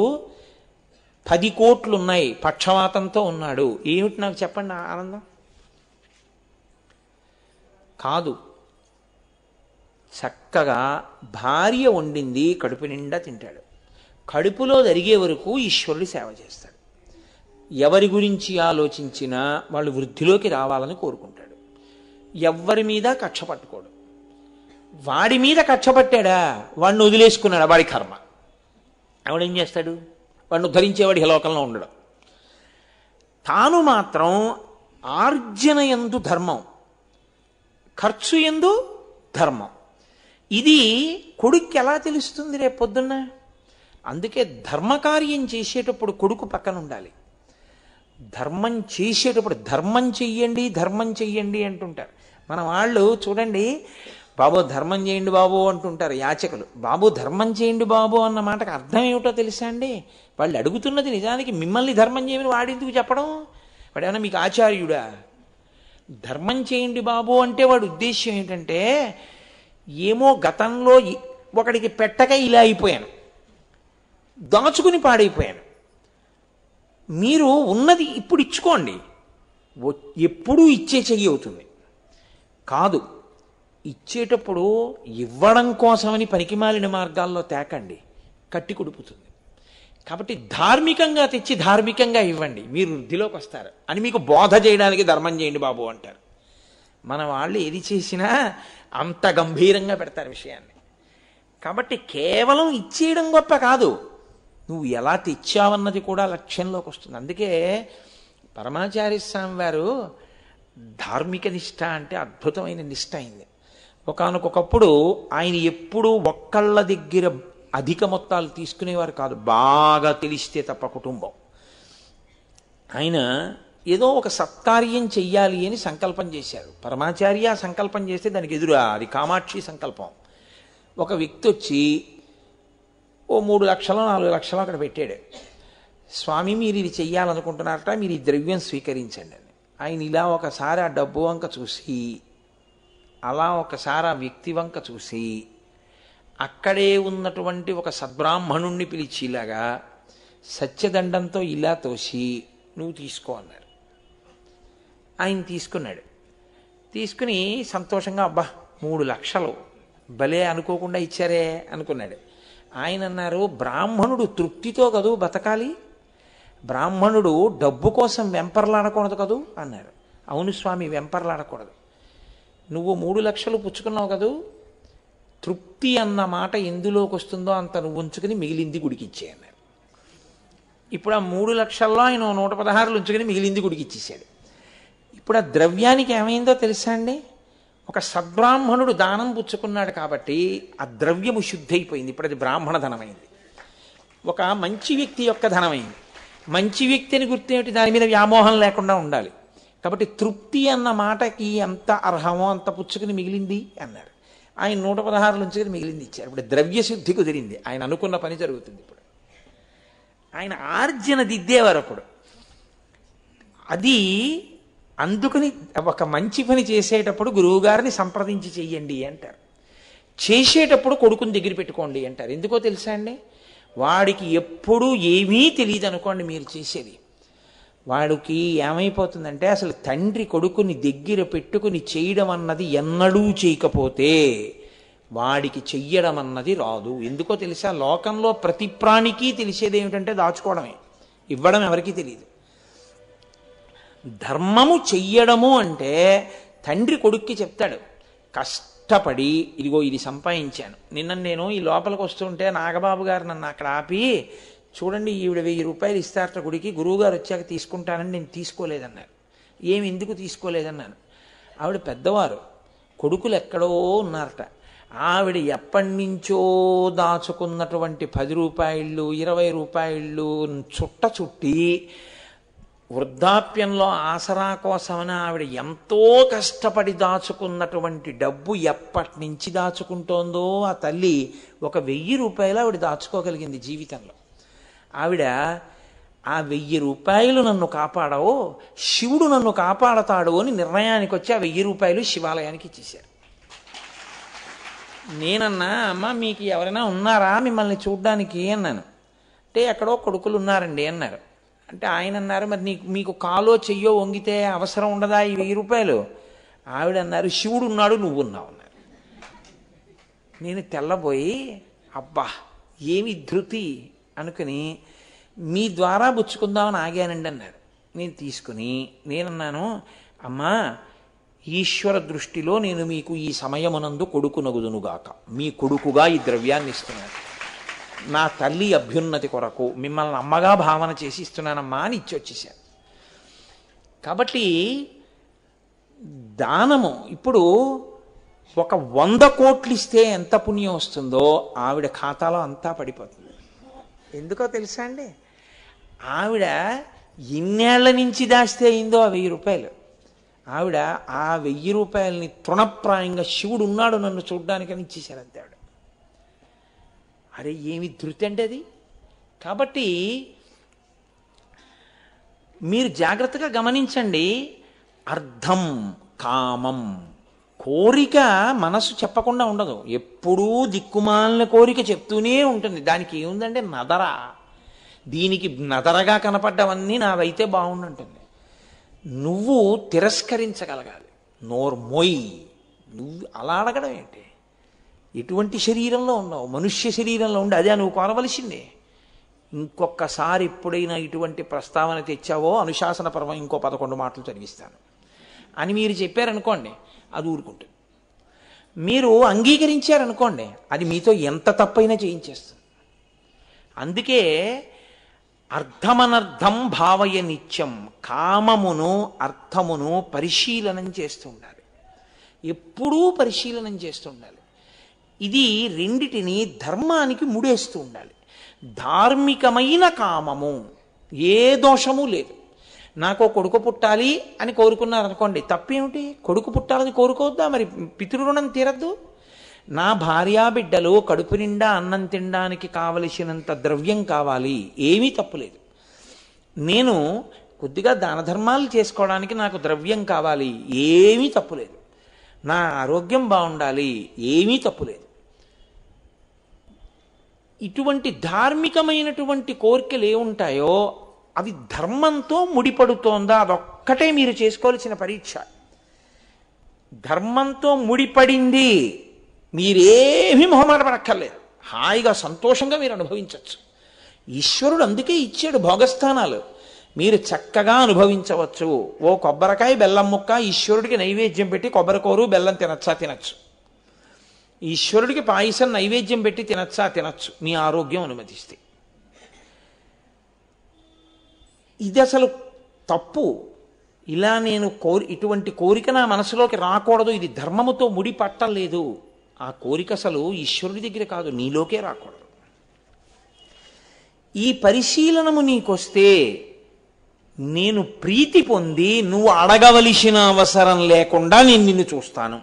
పది కోట్లున్నాయి పక్షవాతంతో ఉన్నాడు ఏమిటి నాకు చెప్పండి ఆనందం కాదు చక్కగా భార్య వండింది కడుపు నిండా తింటాడు కడుపులో జరిగే వరకు ఈశ్వరుడు సేవ చేస్తాడు ఎవరి గురించి ఆలోచించినా వాళ్ళు వృద్ధిలోకి రావాలని కోరుకుంటాడు ఎవరి మీద కక్ష పట్టుకోడు వాడి మీద కక్ష పట్టాడా వాడిని వదిలేసుకున్నాడా వాడి కర్మ ఆవిడేం చేస్తాడు వాడిని ఉద్ధరించేవాడి లోకంలో ఉండడం తాను మాత్రం ఆర్జన ఎందు ధర్మం ఖర్చు ఎందు ధర్మం ఇది కొడుక్కి ఎలా తెలుస్తుంది రేపు పొద్దున్న అందుకే ధర్మకార్యం చేసేటప్పుడు కొడుకు పక్కన ఉండాలి ధర్మం చేసేటప్పుడు ధర్మం చెయ్యండి ధర్మం చెయ్యండి అంటుంటారు మన వాళ్ళు చూడండి బాబు ధర్మం చేయండి బాబు అంటుంటారు యాచకులు బాబు ధర్మం చేయండి బాబు అన్న మాటకు అర్థం ఏమిటో తెలుసా అండి వాళ్ళు అడుగుతున్నది నిజానికి మిమ్మల్ని ధర్మం చేయమని వాడెందుకు చెప్పడం వాడేమన్నా మీకు ఆచార్యుడా ధర్మం చేయండి బాబు అంటే వాడి ఉద్దేశ్యం ఏంటంటే ఏమో గతంలో ఒకడికి పెట్టక ఇలా అయిపోయాను దాచుకుని పాడైపోయాను మీరు ఉన్నది ఇప్పుడు ఇచ్చుకోండి ఎప్పుడూ ఇచ్చే చెయ్యి అవుతుంది కాదు ఇచ్చేటప్పుడు ఇవ్వడం కోసమని పనికిమాలిన మార్గాల్లో తేకండి కట్టి కుడుపుతుంది కాబట్టి ధార్మికంగా తెచ్చి ధార్మికంగా ఇవ్వండి మీరు వృద్ధిలోకి వస్తారు అని మీకు బోధ చేయడానికి ధర్మం చేయండి బాబు అంటారు మన వాళ్ళు ఏది చేసినా అంత గంభీరంగా పెడతారు విషయాన్ని కాబట్టి కేవలం ఇచ్చేయడం గొప్ప కాదు నువ్వు ఎలా తెచ్చావన్నది కూడా లక్ష్యంలోకి వస్తుంది అందుకే పరమాచార్య స్వామి వారు ధార్మిక నిష్ట అంటే అద్భుతమైన నిష్ట అయింది ఒకనకొకప్పుడు ఆయన ఎప్పుడూ ఒక్కళ్ళ దగ్గర అధిక మొత్తాలు తీసుకునేవారు కాదు బాగా తెలిస్తే తప్ప కుటుంబం ఆయన ఏదో ఒక సత్కార్యం చెయ్యాలి అని సంకల్పం చేశారు పరమాచార్య సంకల్పం చేస్తే దానికి ఎదురా అది కామాక్షి సంకల్పం ఒక వ్యక్తి వచ్చి ఓ మూడు లక్షలు నాలుగు లక్షలు అక్కడ పెట్టాడు స్వామి మీరు ఇది చెయ్యాలనుకుంటున్నారట మీరు ఈ ద్రవ్యం స్వీకరించండి అని ఆయన ఇలా ఒకసారి ఆ డబ్బు వంక చూసి అలా ఒకసారి ఆ వ్యక్తి వంక చూసి అక్కడే ఉన్నటువంటి ఒక సద్బ్రాహ్మణుణ్ణి పిలిచిలాగా సత్యదండంతో ఇలా తోసి నువ్వు తీసుకో అన్నారు ఆయన తీసుకున్నాడు తీసుకుని సంతోషంగా అబ్బా మూడు లక్షలు భలే అనుకోకుండా ఇచ్చారే అనుకున్నాడు ఆయన అన్నారు బ్రాహ్మణుడు తృప్తితో కదూ బతకాలి బ్రాహ్మణుడు డబ్బు కోసం వెంపర్లాడకూడదు కదూ అన్నారు అవును స్వామి వెంపర్లాడకూడదు నువ్వు మూడు లక్షలు పుచ్చుకున్నావు కదూ తృప్తి అన్న మాట ఎందులోకి వస్తుందో అంత నువ్వు ఉంచుకుని మిగిలింది గుడికిచ్చే అన్నాడు ఇప్పుడు ఆ మూడు లక్షల్లో ఆయన నూట పదహారులు ఉంచుకుని మిగిలింది గుడికిచ్చేశాడు ఇప్పుడు ఆ ద్రవ్యానికి ఏమైందో తెలుసా అండి ఒక సద్బ్రాహ్మణుడు దానం పుచ్చుకున్నాడు కాబట్టి ఆ ద్రవ్యము శుద్ధైపోయింది ఇప్పుడు అది బ్రాహ్మణ ధనమైంది ఒక మంచి వ్యక్తి యొక్క ధనమైంది మంచి వ్యక్తి అని గుర్తేమిటి దాని మీద వ్యామోహం లేకుండా ఉండాలి కాబట్టి తృప్తి అన్న మాటకి ఎంత అర్హమో అంత పుచ్చుకుని మిగిలింది అన్నాడు ఆయన నూట పదహారు నుంచి మిగిలింది ఇచ్చారు ఇప్పుడు ద్రవ్యశుద్ధి కుదిరింది ఆయన అనుకున్న పని జరుగుతుంది ఇప్పుడు ఆయన ఆర్జన దిద్దేవారు అప్పుడు అది అందుకని ఒక మంచి పని చేసేటప్పుడు గురువుగారిని సంప్రదించి చెయ్యండి అంటారు చేసేటప్పుడు కొడుకుని దగ్గర పెట్టుకోండి అంటారు ఎందుకో తెలుసా అండి వాడికి ఎప్పుడూ ఏమీ తెలియదు అనుకోండి మీరు చేసేది వాడికి ఏమైపోతుందంటే అసలు తండ్రి కొడుకుని దగ్గర పెట్టుకుని చేయడం అన్నది ఎన్నడూ చేయకపోతే వాడికి చెయ్యడం అన్నది రాదు ఎందుకో తెలుసా లోకంలో ప్రతి ప్రాణికి తెలిసేది ఏమిటంటే దాచుకోవడమే ఇవ్వడం ఎవరికీ తెలియదు ధర్మము చెయ్యడము అంటే తండ్రి కొడుక్కి చెప్తాడు కష్టపడి ఇదిగో ఇది సంపాదించాను నిన్న నేను ఈ లోపలికి వస్తుంటే నాగబాబు గారు నన్ను అక్కడ ఆపి చూడండి ఈవిడ వెయ్యి రూపాయలు ఇస్తారట గుడికి గురువుగారు వచ్చాక తీసుకుంటానని నేను తీసుకోలేదన్నారు ఏమి ఎందుకు తీసుకోలేదన్నాను ఆవిడ పెద్దవారు కొడుకులు ఎక్కడో ఉన్నారట ఆవిడ ఎప్పటి నుంచో దాచుకున్నటువంటి పది రూపాయలు ఇరవై రూపాయలు చుట్ట చుట్టి వృద్ధాప్యంలో ఆసరా కోసమని ఆవిడ ఎంతో కష్టపడి దాచుకున్నటువంటి డబ్బు ఎప్పటి నుంచి దాచుకుంటోందో ఆ తల్లి ఒక వెయ్యి రూపాయలు ఆవిడ దాచుకోగలిగింది జీవితంలో ఆవిడ ఆ వెయ్యి రూపాయలు నన్ను కాపాడవు శివుడు నన్ను కాపాడతాడు అని నిర్ణయానికి వచ్చి ఆ వెయ్యి రూపాయలు శివాలయానికి ఇచ్చేశారు నేనన్నా అమ్మ మీకు ఎవరైనా ఉన్నారా మిమ్మల్ని చూడ్డానికి అన్నాను అంటే ఎక్కడో కొడుకులు ఉన్నారండి అన్నారు అంటే ఆయన అన్నారు మరి నీకు మీకు కాలో చెయ్యో వంగితే అవసరం ఉండదా ఈ వెయ్యి రూపాయలు ఆవిడ అన్నారు శివుడు ఉన్నాడు నువ్వు ఉన్నావు అన్నారు నేను తెల్లబోయి అబ్బా ఏమి ధృతి అనుకుని మీ ద్వారా బుచ్చుకుందామని ఆగానండి అన్నారు నేను తీసుకుని నేనన్నాను అమ్మా ఈశ్వర దృష్టిలో నేను మీకు ఈ సమయమునందు కొడుకునగుదునుగాక మీ కొడుకుగా ఈ ద్రవ్యాన్ని ఇస్తున్నాను నా తల్లి అభ్యున్నతి కొరకు మిమ్మల్ని అమ్మగా భావన చేసి ఇస్తున్నానమ్మా అని వచ్చేసాను కాబట్టి దానము ఇప్పుడు ఒక వంద కోట్లు ఇస్తే ఎంత పుణ్యం వస్తుందో ఆవిడ ఖాతాలో అంతా పడిపోతుంది ఎందుకో తెలుసా అండి ఆవిడ ఇన్నేళ్ల నుంచి దాస్తే అయిందో ఆ వెయ్యి రూపాయలు ఆవిడ ఆ వెయ్యి రూపాయలని తృణప్రాయంగా శివుడు ఉన్నాడు నన్ను ఇచ్చేశారు అంతే ఆవిడ అరే ఏమి ధృతి అంటే అది కాబట్టి మీరు జాగ్రత్తగా గమనించండి అర్థం కామం కోరిక మనసు చెప్పకుండా ఉండదు ఎప్పుడూ దిక్కుమాలిన కోరిక చెప్తూనే ఉంటుంది దానికి ఏముందంటే నదర దీనికి నదరగా కనపడ్డవన్నీ నావైతే బాగుండుంటుంది నువ్వు తిరస్కరించగలగాలి నోర్ మొయ్ నువ్వు అలా అడగడం ఏంటి ఎటువంటి శరీరంలో ఉన్నావు మనుష్య శరీరంలో ఉండి అదే నువ్వు కోరవలసిందే ఇంకొకసారి ఎప్పుడైనా ఇటువంటి ప్రస్తావన తెచ్చావో అనుశాసన పర్వం ఇంకో పదకొండు మాటలు చదివిస్తాను అని మీరు చెప్పారనుకోండి అది ఊరుకుంటుంది మీరు అంగీకరించారనుకోండి అది మీతో ఎంత తప్పైనా చేయించేస్తుంది అందుకే అర్థమనర్థం భావయ నిత్యం కామమును అర్థమును పరిశీలనం చేస్తూ ఉండాలి ఎప్పుడూ పరిశీలనం చేస్తూ ఉండాలి ఇది రెండిటిని ధర్మానికి ముడేస్తూ ఉండాలి ధార్మికమైన కామము ఏ దోషము లేదు నాకు కొడుకు పుట్టాలి అని కోరుకున్నారు అనుకోండి తప్పేమిటి కొడుకు పుట్టాలని కోరుకోవద్దా మరి పితృరుణం తీరద్దు నా బిడ్డలు కడుపు నిండా అన్నం తినడానికి కావలసినంత ద్రవ్యం కావాలి ఏమీ తప్పులేదు నేను కొద్దిగా దాన ధర్మాలు చేసుకోవడానికి నాకు ద్రవ్యం కావాలి ఏమీ తప్పులేదు నా ఆరోగ్యం బాగుండాలి ఏమీ తప్పులేదు ఇటువంటి ధార్మికమైనటువంటి కోరికలు ఏముంటాయో ఉంటాయో అవి ధర్మంతో ముడిపడుతోందా అదొక్కటే మీరు చేసుకోవాల్సిన పరీక్ష ధర్మంతో ముడిపడింది మీరేమీ మొహమాట పడక్కర్లేదు హాయిగా సంతోషంగా మీరు అనుభవించవచ్చు ఈశ్వరుడు అందుకే ఇచ్చాడు భోగస్థానాలు మీరు చక్కగా అనుభవించవచ్చు ఓ కొబ్బరికాయ బెల్లం ముక్క ఈశ్వరుడికి నైవేద్యం పెట్టి కొబ్బరికూరు బెల్లం తినచ్చా తినచ్చు ఈశ్వరుడికి పాయసం నైవేద్యం పెట్టి తినచ్చా తినచ్చు మీ ఆరోగ్యం అనుమతిస్తే ఇది అసలు తప్పు ఇలా నేను కోరి ఇటువంటి కోరిక నా మనసులోకి రాకూడదు ఇది ధర్మముతో ముడి పట్టలేదు ఆ కోరిక అసలు ఈశ్వరుడి దగ్గర కాదు నీలోకే రాకూడదు ఈ పరిశీలనము నీకొస్తే నేను ప్రీతి పొంది నువ్వు అడగవలసిన అవసరం లేకుండా నేను నిన్ను చూస్తాను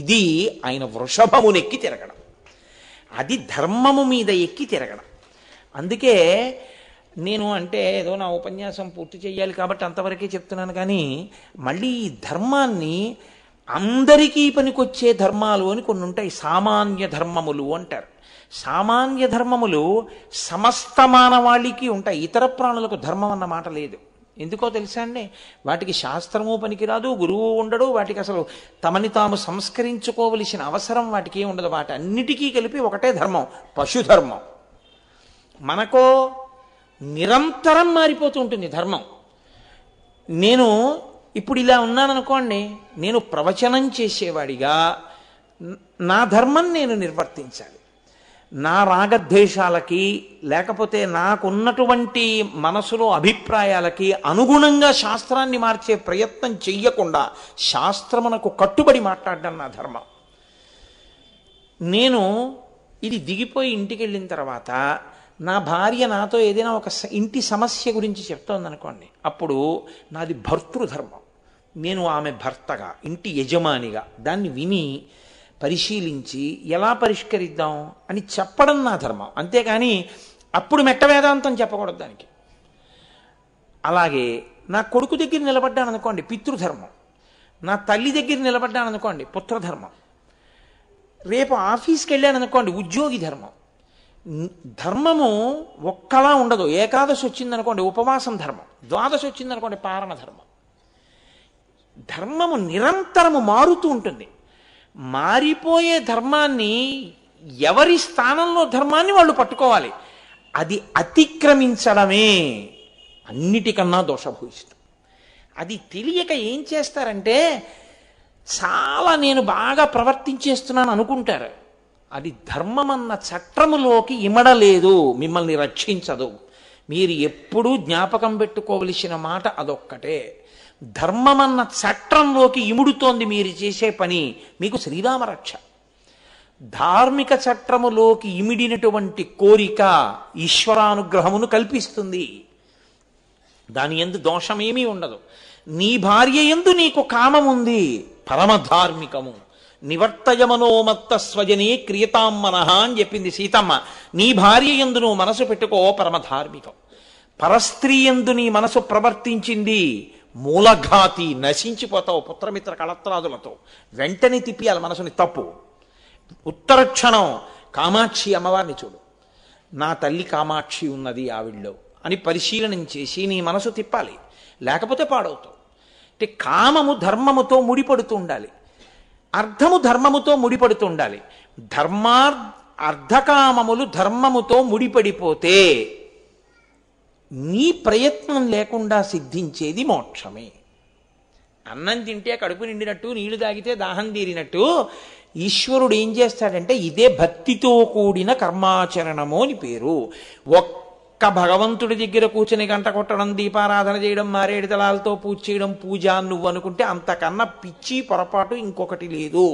ఇది ఆయన వృషభమునెక్కి తిరగడం అది ధర్మము మీద ఎక్కి తిరగడం అందుకే నేను అంటే ఏదో నా ఉపన్యాసం పూర్తి చేయాలి కాబట్టి అంతవరకే చెప్తున్నాను కానీ మళ్ళీ ఈ ధర్మాన్ని అందరికీ పనికొచ్చే ధర్మాలు అని కొన్ని ఉంటాయి సామాన్య ధర్మములు అంటారు సామాన్య ధర్మములు సమస్త మానవాళికి ఉంటాయి ఇతర ప్రాణులకు ధర్మం అన్న మాట లేదు ఎందుకో తెలుసా అండి వాటికి శాస్త్రము పనికిరాదు గురువు ఉండడు వాటికి అసలు తమని తాము సంస్కరించుకోవలసిన అవసరం వాటికి ఉండదు వాటి అన్నిటికీ కలిపి ఒకటే ధర్మం పశుధర్మం మనకో నిరంతరం మారిపోతూ ఉంటుంది ధర్మం నేను ఇప్పుడు ఇలా ఉన్నాననుకోండి నేను ప్రవచనం చేసేవాడిగా నా ధర్మం నేను నిర్వర్తించాలి నా రాగద్వేషాలకి లేకపోతే నాకున్నటువంటి మనసులో అభిప్రాయాలకి అనుగుణంగా శాస్త్రాన్ని మార్చే ప్రయత్నం చెయ్యకుండా శాస్త్రమునకు కట్టుబడి మాట్లాడడం నా ధర్మం నేను ఇది దిగిపోయి ఇంటికి వెళ్ళిన తర్వాత నా భార్య నాతో ఏదైనా ఒక ఇంటి సమస్య గురించి చెప్తోందనుకోండి అప్పుడు నాది భర్తృధర్మం నేను ఆమె భర్తగా ఇంటి యజమానిగా దాన్ని విని పరిశీలించి ఎలా పరిష్కరిద్దాం అని చెప్పడం నా ధర్మం అంతేకాని అప్పుడు మెట్ట వేదాంతం చెప్పకూడదు దానికి అలాగే నా కొడుకు దగ్గర నిలబడ్డాను అనుకోండి పితృధర్మం నా తల్లి దగ్గర నిలబడ్డాను అనుకోండి పుత్రధర్మం రేపు ఆఫీస్కి వెళ్ళాను అనుకోండి ఉద్యోగి ధర్మం ధర్మము ఒక్కలా ఉండదు ఏకాదశి వచ్చిందనుకోండి ఉపవాసం ధర్మం ద్వాదశి వచ్చిందనుకోండి పారణ ధర్మం ధర్మము నిరంతరము మారుతూ ఉంటుంది మారిపోయే ధర్మాన్ని ఎవరి స్థానంలో ధర్మాన్ని వాళ్ళు పట్టుకోవాలి అది అతిక్రమించడమే అన్నిటికన్నా దోషభూయిష్టం అది తెలియక ఏం చేస్తారంటే చాలా నేను బాగా ప్రవర్తించేస్తున్నాను అనుకుంటారు అది ధర్మమన్న చట్టములోకి ఇమడలేదు మిమ్మల్ని రక్షించదు మీరు ఎప్పుడూ జ్ఞాపకం పెట్టుకోవలసిన మాట అదొక్కటే ధర్మమన్న చట్టంలోకి ఇముడుతోంది మీరు చేసే పని మీకు శ్రీరామరక్ష ధార్మిక చట్టములోకి ఇమిడినటువంటి కోరిక ఈశ్వరానుగ్రహమును కల్పిస్తుంది దాని ఎందు దోషమేమీ ఉండదు నీ భార్య ఎందు నీకు కామముంది పరమధార్మికము నివర్తయమనోమత్త మనోమత్త క్రియతాం మనహ అని చెప్పింది సీతమ్మ నీ భార్య ఎందు నువ్వు మనసు పెట్టుకో పరమధార్మికం పరస్త్రీ ఎందు నీ మనసు ప్రవర్తించింది మూలఘాతి నశించిపోతావు పుత్రమిత్ర కళత్రాదులతో వెంటనే తిప్పియాలి మనసుని తప్పు ఉత్తర క్షణం కామాక్షి అమ్మవారిని చూడు నా తల్లి కామాక్షి ఉన్నది ఆవిడలో అని పరిశీలన చేసి నీ మనసు తిప్పాలి లేకపోతే పాడవుతావు అంటే కామము ధర్మముతో ముడిపడుతూ ఉండాలి అర్థము ధర్మముతో ముడిపడుతూ ఉండాలి ధర్మార్ అర్ధకామములు ధర్మముతో ముడిపడిపోతే నీ ప్రయత్నం లేకుండా సిద్ధించేది మోక్షమే అన్నం తింటే కడుపు నిండినట్టు నీళ్లు తాగితే దాహం తీరినట్టు ఈశ్వరుడు ఏం చేస్తాడంటే ఇదే భక్తితో కూడిన కర్మాచరణము అని పేరు ఒక్క ఒక్క భగవంతుడి దగ్గర కూర్చుని గంట కొట్టడం దీపారాధన చేయడం మారేడు తలాలతో పూజ చేయడం పూజ నువ్వు అనుకుంటే అంతకన్నా పిచ్చి పొరపాటు ఇంకొకటి లేదు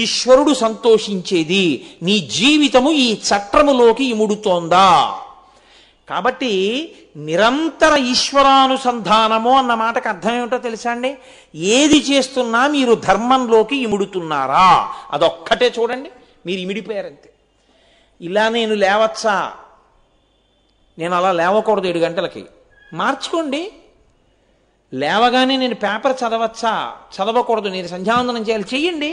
ఈశ్వరుడు సంతోషించేది నీ జీవితము ఈ చట్రములోకి ఇముడుతోందా కాబట్టి నిరంతర ఈశ్వరానుసంధానము అన్న మాటకు అర్థం ఏమిటో తెలుసా అండి ఏది చేస్తున్నా మీరు ధర్మంలోకి ఇముడుతున్నారా అదొక్కటే చూడండి మీరు ఇమిడిపోయారంతే ఇలా నేను లేవచ్చా నేను అలా లేవకూడదు ఏడు గంటలకి మార్చుకోండి లేవగానే నేను పేపర్ చదవచ్చా చదవకూడదు నేను సంధ్యావందనం చేయాలి చెయ్యండి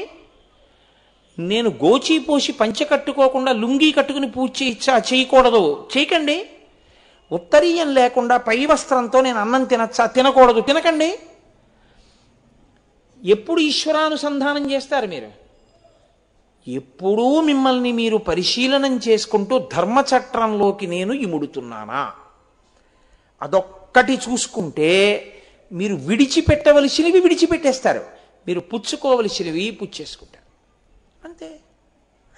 నేను గోచి పోసి పంచె కట్టుకోకుండా లుంగీ కట్టుకుని పూజ చేయిచ్చా చేయకూడదు చేయకండి ఉత్తరీయం లేకుండా పై వస్త్రంతో నేను అన్నం తినచ్చా తినకూడదు తినకండి ఎప్పుడు ఈశ్వరానుసంధానం చేస్తారు మీరు ఎప్పుడూ మిమ్మల్ని మీరు పరిశీలనం చేసుకుంటూ ధర్మచట్రంలోకి నేను ఇముడుతున్నానా అదొక్కటి చూసుకుంటే మీరు విడిచిపెట్టవలసినవి విడిచిపెట్టేస్తారు మీరు పుచ్చుకోవలసినవి పుచ్చేసుకుంటారు అంతే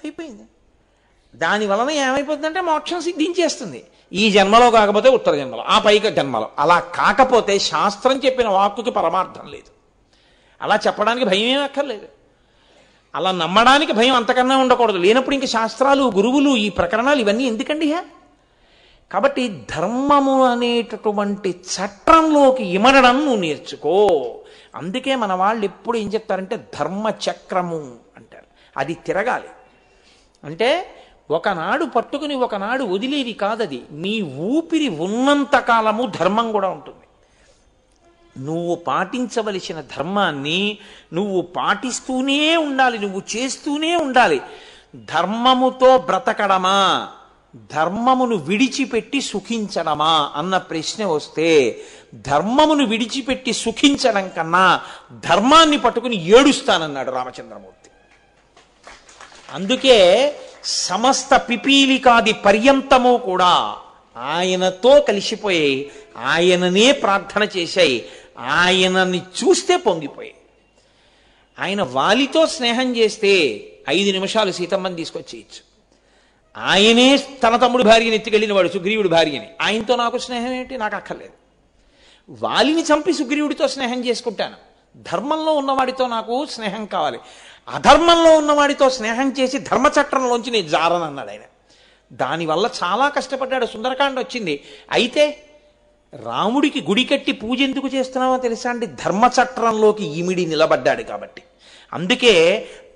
అయిపోయింది దాని వలన ఏమైపోతుందంటే మోక్షం సిద్ధించేస్తుంది ఈ జన్మలో కాకపోతే ఉత్తర జన్మలో ఆ పైక జన్మలో అలా కాకపోతే శాస్త్రం చెప్పిన వాక్కుకి పరమార్థం లేదు అలా చెప్పడానికి భయం ఏమక్కర్లేదు అలా నమ్మడానికి భయం అంతకన్నా ఉండకూడదు లేనప్పుడు ఇంక శాస్త్రాలు గురువులు ఈ ప్రకరణాలు ఇవన్నీ ఎందుకండి హే కాబట్టి ధర్మము అనేటటువంటి చట్టంలోకి ఇమడడం నువ్వు నేర్చుకో అందుకే మన వాళ్ళు ఎప్పుడు ఏం చెప్తారంటే ధర్మ చక్రము అంటారు అది తిరగాలి అంటే ఒకనాడు పట్టుకుని ఒకనాడు వదిలేవి కాదది నీ ఊపిరి ఉన్నంత కాలము ధర్మం కూడా ఉంటుంది నువ్వు పాటించవలసిన ధర్మాన్ని నువ్వు పాటిస్తూనే ఉండాలి నువ్వు చేస్తూనే ఉండాలి ధర్మముతో బ్రతకడమా ధర్మమును విడిచిపెట్టి సుఖించడమా అన్న ప్రశ్న వస్తే ధర్మమును విడిచిపెట్టి సుఖించడం కన్నా ధర్మాన్ని పట్టుకుని ఏడుస్తానన్నాడు రామచంద్రమూర్తి అందుకే సమస్త పిపీలికాది పర్యంతము కూడా ఆయనతో కలిసిపోయి ఆయననే ప్రార్థన చేశాయి ఆయనని చూస్తే పొంగిపోయి ఆయన వాలితో స్నేహం చేస్తే ఐదు నిమిషాలు సీతమ్మని తీసుకొచ్చేయచ్చు ఆయనే తన తమ్ముడు భార్యని ఎత్తుకెళ్ళిన వాడు సుగ్రీవుడి భార్యని ఆయనతో నాకు స్నేహం ఏంటి నాకు అక్కర్లేదు వాలిని చంపి సుగ్రీవుడితో స్నేహం చేసుకుంటాను ధర్మంలో ఉన్నవాడితో నాకు స్నేహం కావాలి అధర్మంలో ఉన్నవాడితో స్నేహం చేసి చట్టంలోంచి నేను జారనన్నాడు ఆయన దానివల్ల చాలా కష్టపడ్డాడు సుందరకాండ వచ్చింది అయితే రాముడికి గుడి కట్టి పూజ ఎందుకు చేస్తున్నామో తెలుసా అండి ధర్మచట్రంలోకి ఈమిడి నిలబడ్డాడు కాబట్టి అందుకే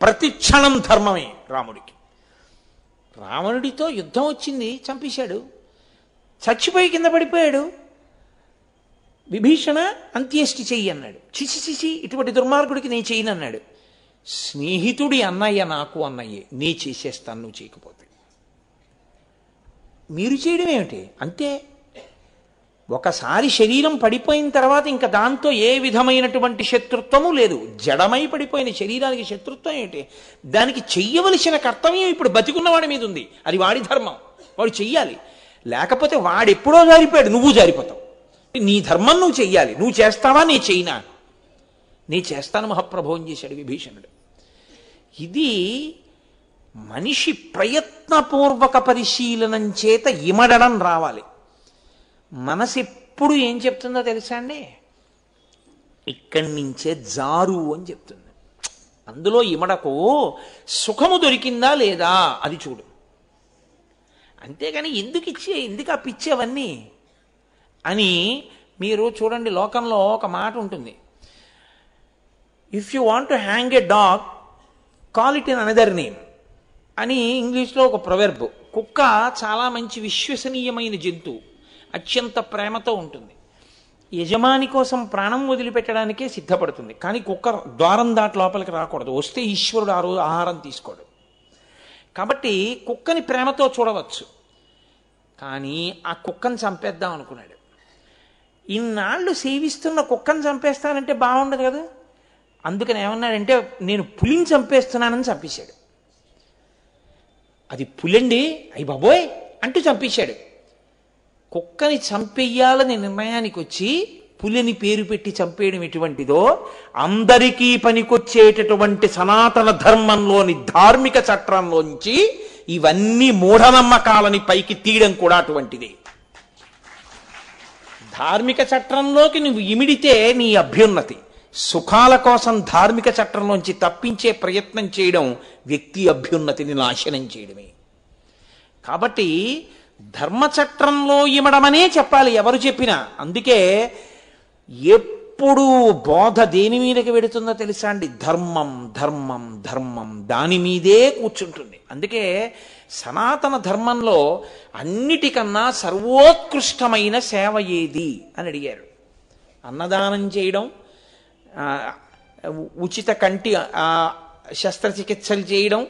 ప్రతి క్షణం ధర్మమే రాముడికి రావణుడితో యుద్ధం వచ్చింది చంపేశాడు చచ్చిపోయి కింద పడిపోయాడు విభీషణ అంత్యేష్టి చెయ్యి అన్నాడు చిచి చిసి ఇటువంటి దుర్మార్గుడికి నేను చేయను అన్నాడు స్నేహితుడి అన్నయ్య నాకు అన్నయ్యే నీ చేసేస్తాను నువ్వు చేయకపోతే మీరు చేయడం ఏమిటి అంతే ఒకసారి శరీరం పడిపోయిన తర్వాత ఇంకా దాంతో ఏ విధమైనటువంటి శత్రుత్వము లేదు జడమై పడిపోయిన శరీరానికి శత్రుత్వం ఏంటి దానికి చెయ్యవలసిన కర్తవ్యం ఇప్పుడు బతికున్నవాడి మీద ఉంది అది వాడి ధర్మం వాడు చెయ్యాలి లేకపోతే వాడెప్పుడో జారిపోయాడు నువ్వు జారిపోతావు నీ ధర్మం నువ్వు చెయ్యాలి నువ్వు చేస్తావా నీ చెయ్యినా నీ చేస్తాను మహాప్రభు అని చేశాడు విభీషణుడు ఇది మనిషి ప్రయత్నపూర్వక పరిశీలనం చేత ఇమడడం రావాలి మనసు ఎప్పుడు ఏం చెప్తుందో తెలుసా అండి ఇక్కడి నుంచే జారు అని చెప్తుంది అందులో ఇమడకు సుఖము దొరికిందా లేదా అది చూడు అంతేగాని ఎందుకు ఇచ్చే ఎందుకు ఆ పిచ్చేవన్నీ అని మీరు చూడండి లోకంలో ఒక మాట ఉంటుంది if you want to hang a dog call it in another name అని ఇంగ్లీష్లో ఒక ప్రొవెర్బ్ కుక్క చాలా మంచి విశ్వసనీయమైన జంతువు అత్యంత ప్రేమతో ఉంటుంది యజమాని కోసం ప్రాణం వదిలిపెట్టడానికే సిద్ధపడుతుంది కానీ కుక్క ద్వారం దాటి లోపలికి రాకూడదు వస్తే ఈశ్వరుడు ఆ రోజు ఆహారం తీసుకోడు కాబట్టి కుక్కని ప్రేమతో చూడవచ్చు కానీ ఆ కుక్కను చంపేద్దాం అనుకున్నాడు ఇన్నాళ్ళు సేవిస్తున్న కుక్కను చంపేస్తానంటే బాగుండదు కదా అందుకని ఏమన్నాడంటే నేను పులిని చంపేస్తున్నానని చంపేశాడు అది పులండి అయ్యి బాబోయ్ అంటూ చంపేశాడు కుక్కని చంపెయ్యాలని నిర్ణయానికి వచ్చి పులిని పేరు పెట్టి చంపేయడం ఎటువంటిదో అందరికీ పనికొచ్చేటటువంటి సనాతన ధర్మంలోని ధార్మిక చట్టంలోంచి ఇవన్నీ మూఢనమ్మకాలని పైకి తీయడం కూడా అటువంటిది ధార్మిక చట్టంలోకి నువ్వు ఇమిడితే నీ అభ్యున్నతి సుఖాల కోసం ధార్మిక చట్టంలోంచి తప్పించే ప్రయత్నం చేయడం వ్యక్తి అభ్యున్నతిని నాశనం చేయడమే కాబట్టి ధర్మచట్రంలో ఇవ్వడమనే చెప్పాలి ఎవరు చెప్పినా అందుకే ఎప్పుడు బోధ దేని మీదకి వెడుతుందో తెలుసా అండి ధర్మం ధర్మం ధర్మం దాని మీదే కూర్చుంటుంది అందుకే సనాతన ధర్మంలో అన్నిటికన్నా సర్వోత్కృష్టమైన సేవ ఏది అని అడిగారు అన్నదానం చేయడం ఉచిత కంటి శస్త్రచికిత్సలు చేయడం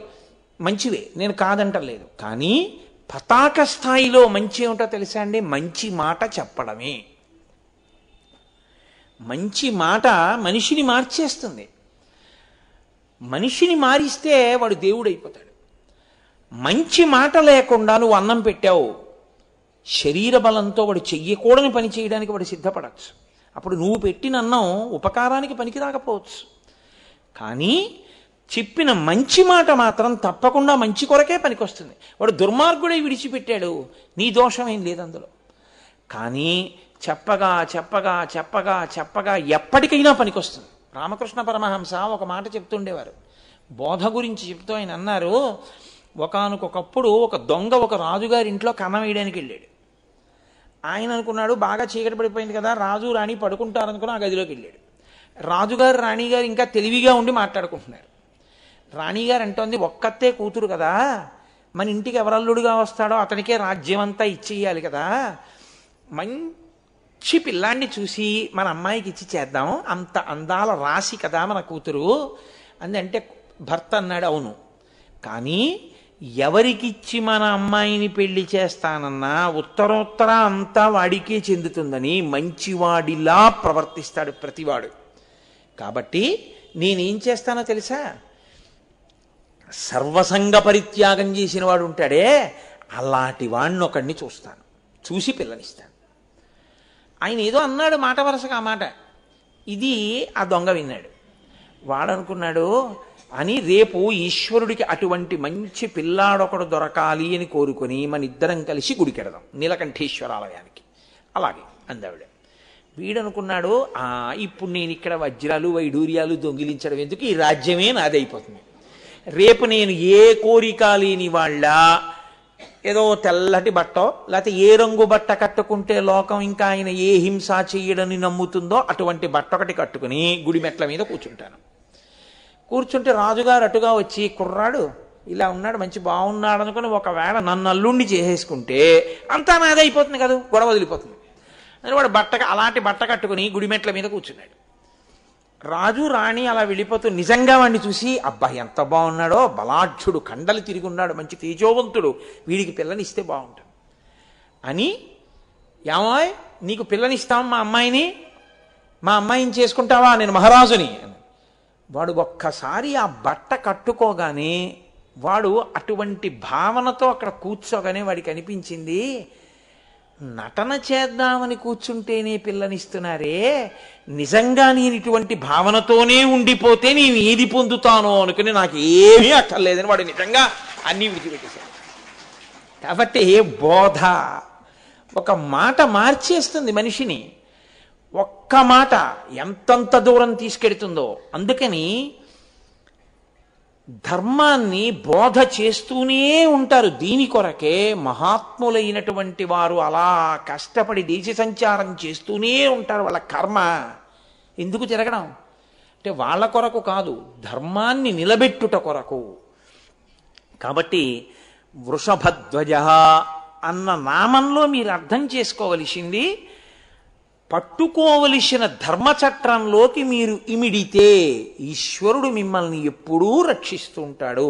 మంచివే నేను కాదంటలేదు కానీ పతాక స్థాయిలో మంచి ఏమిటో తెలుసా అండి మంచి మాట చెప్పడమే మంచి మాట మనిషిని మార్చేస్తుంది మనిషిని మారిస్తే వాడు దేవుడైపోతాడు మంచి మాట లేకుండా నువ్వు అన్నం పెట్టావు శరీర బలంతో వాడు చెయ్యకూడని పని చేయడానికి వాడు సిద్ధపడచ్చు అప్పుడు నువ్వు పెట్టిన అన్నం ఉపకారానికి పనికి రాకపోవచ్చు కానీ చెప్పిన మంచి మాట మాత్రం తప్పకుండా మంచి కొరకే పనికొస్తుంది వాడు దుర్మార్గుడే విడిచిపెట్టాడు నీ దోషం ఏం లేదు అందులో కానీ చెప్పగా చెప్పగా చెప్పగా చెప్పగా ఎప్పటికైనా పనికొస్తుంది రామకృష్ణ పరమహంస ఒక మాట చెప్తుండేవారు బోధ గురించి చెప్తూ ఆయన అన్నారు ఒకనకొకప్పుడు ఒక దొంగ ఒక రాజుగారి ఇంట్లో కన్నం వేయడానికి వెళ్ళాడు ఆయన అనుకున్నాడు బాగా చీకటి పడిపోయింది కదా రాజు రాణి పడుకుంటారనుకుని ఆ గదిలోకి వెళ్ళాడు రాజుగారు రాణి గారు ఇంకా తెలివిగా ఉండి మాట్లాడుకుంటున్నారు రాణిగారు అంటోంది ఒక్కతే కూతురు కదా మన ఇంటికి ఎవరల్లుడుగా వస్తాడో అతనికే రాజ్యం అంతా ఇచ్చేయాలి కదా మంచి పిల్లాన్ని చూసి మన అమ్మాయికి ఇచ్చి చేద్దాం అంత అందాల రాశి కదా మన కూతురు అందంటే భర్త అన్నాడు అవును కానీ ఎవరికిచ్చి మన అమ్మాయిని పెళ్లి చేస్తానన్నా ఉత్తరోత్తర అంతా వాడికే చెందుతుందని మంచివాడిలా ప్రవర్తిస్తాడు ప్రతివాడు కాబట్టి నేనేం చేస్తానో తెలుసా సర్వసంగ పరిత్యాగం చేసిన వాడు ఉంటాడే అలాంటి వాడిని ఒకడిని చూస్తాను చూసి పిల్లనిస్తాను ఆయన ఏదో అన్నాడు మాట వరుసగా ఆ మాట ఇది ఆ దొంగ విన్నాడు వాడనుకున్నాడు అని రేపు ఈశ్వరుడికి అటువంటి మంచి పిల్లాడొకడు దొరకాలి అని కోరుకొని మన ఇద్దరం కలిసి గుడికెడదాం నీలకంఠేశ్వర ఆలయానికి అలాగే అందావిడ వీడనుకున్నాడు ఇప్పుడు నేను ఇక్కడ వజ్రాలు వైడూర్యాలు దొంగిలించడం ఎందుకు ఈ రాజ్యమే నాదైపోతుంది రేపు నేను ఏ కోరిక లేని వాళ్ళ ఏదో తెల్లటి బట్ట లేకపోతే ఏ రంగు బట్ట కట్టుకుంటే లోకం ఇంకా ఆయన ఏ హింస చేయడని నమ్ముతుందో అటువంటి బట్ట ఒకటి కట్టుకుని గుడి మెట్ల మీద కూర్చుంటాను కూర్చుంటే రాజుగారు అటుగా వచ్చి కుర్రాడు ఇలా ఉన్నాడు మంచి బాగున్నాడు అనుకుని ఒకవేళ నన్ను అల్లుండి చేసేసుకుంటే అంతా నాదే అయిపోతుంది కదా గొడవ వదిలిపోతుంది అని వాడు బట్ట అలాంటి బట్ట కట్టుకుని గుడి మెట్ల మీద కూర్చున్నాడు రాజు రాణి అలా వెళ్ళిపోతూ నిజంగా వాడిని చూసి అబ్బా ఎంత బాగున్నాడో బలాఢ్యుడు కండలు తిరిగి ఉన్నాడు మంచి తేజోవంతుడు వీడికి పిల్లని ఇస్తే బాగుంటుంది అని ఏమాయ్ నీకు పిల్లనిస్తాం మా అమ్మాయిని మా అమ్మాయిని చేసుకుంటావా నేను మహారాజుని వాడు ఒక్కసారి ఆ బట్ట కట్టుకోగానే వాడు అటువంటి భావనతో అక్కడ కూర్చోగానే వాడికి అనిపించింది నటన చేద్దామని కూర్చుంటేనే పిల్లనిస్తున్నారే నిజంగా నేను ఇటువంటి భావనతోనే ఉండిపోతే నేను ఏది పొందుతానో అనుకుని నాకు ఏమీ అక్కర్లేదని వాడు నిజంగా అన్నీ విడిచిపెట్టేశాడు కాబట్టి బోధ ఒక మాట మార్చేస్తుంది మనిషిని ఒక్క మాట ఎంతంత దూరం తీసుకెడుతుందో అందుకని ధర్మాన్ని బోధ చేస్తూనే ఉంటారు దీని కొరకే మహాత్ములైనటువంటి వారు అలా కష్టపడి దేశ సంచారం చేస్తూనే ఉంటారు వాళ్ళ కర్మ ఎందుకు తిరగడం అంటే వాళ్ళ కొరకు కాదు ధర్మాన్ని నిలబెట్టుట కొరకు కాబట్టి వృషభధ్వజ అన్న నామంలో మీరు అర్థం చేసుకోవలసింది పట్టుకోవలసిన ధర్మచట్రంలోకి మీరు ఇమిడితే ఈశ్వరుడు మిమ్మల్ని ఎప్పుడూ రక్షిస్తుంటాడు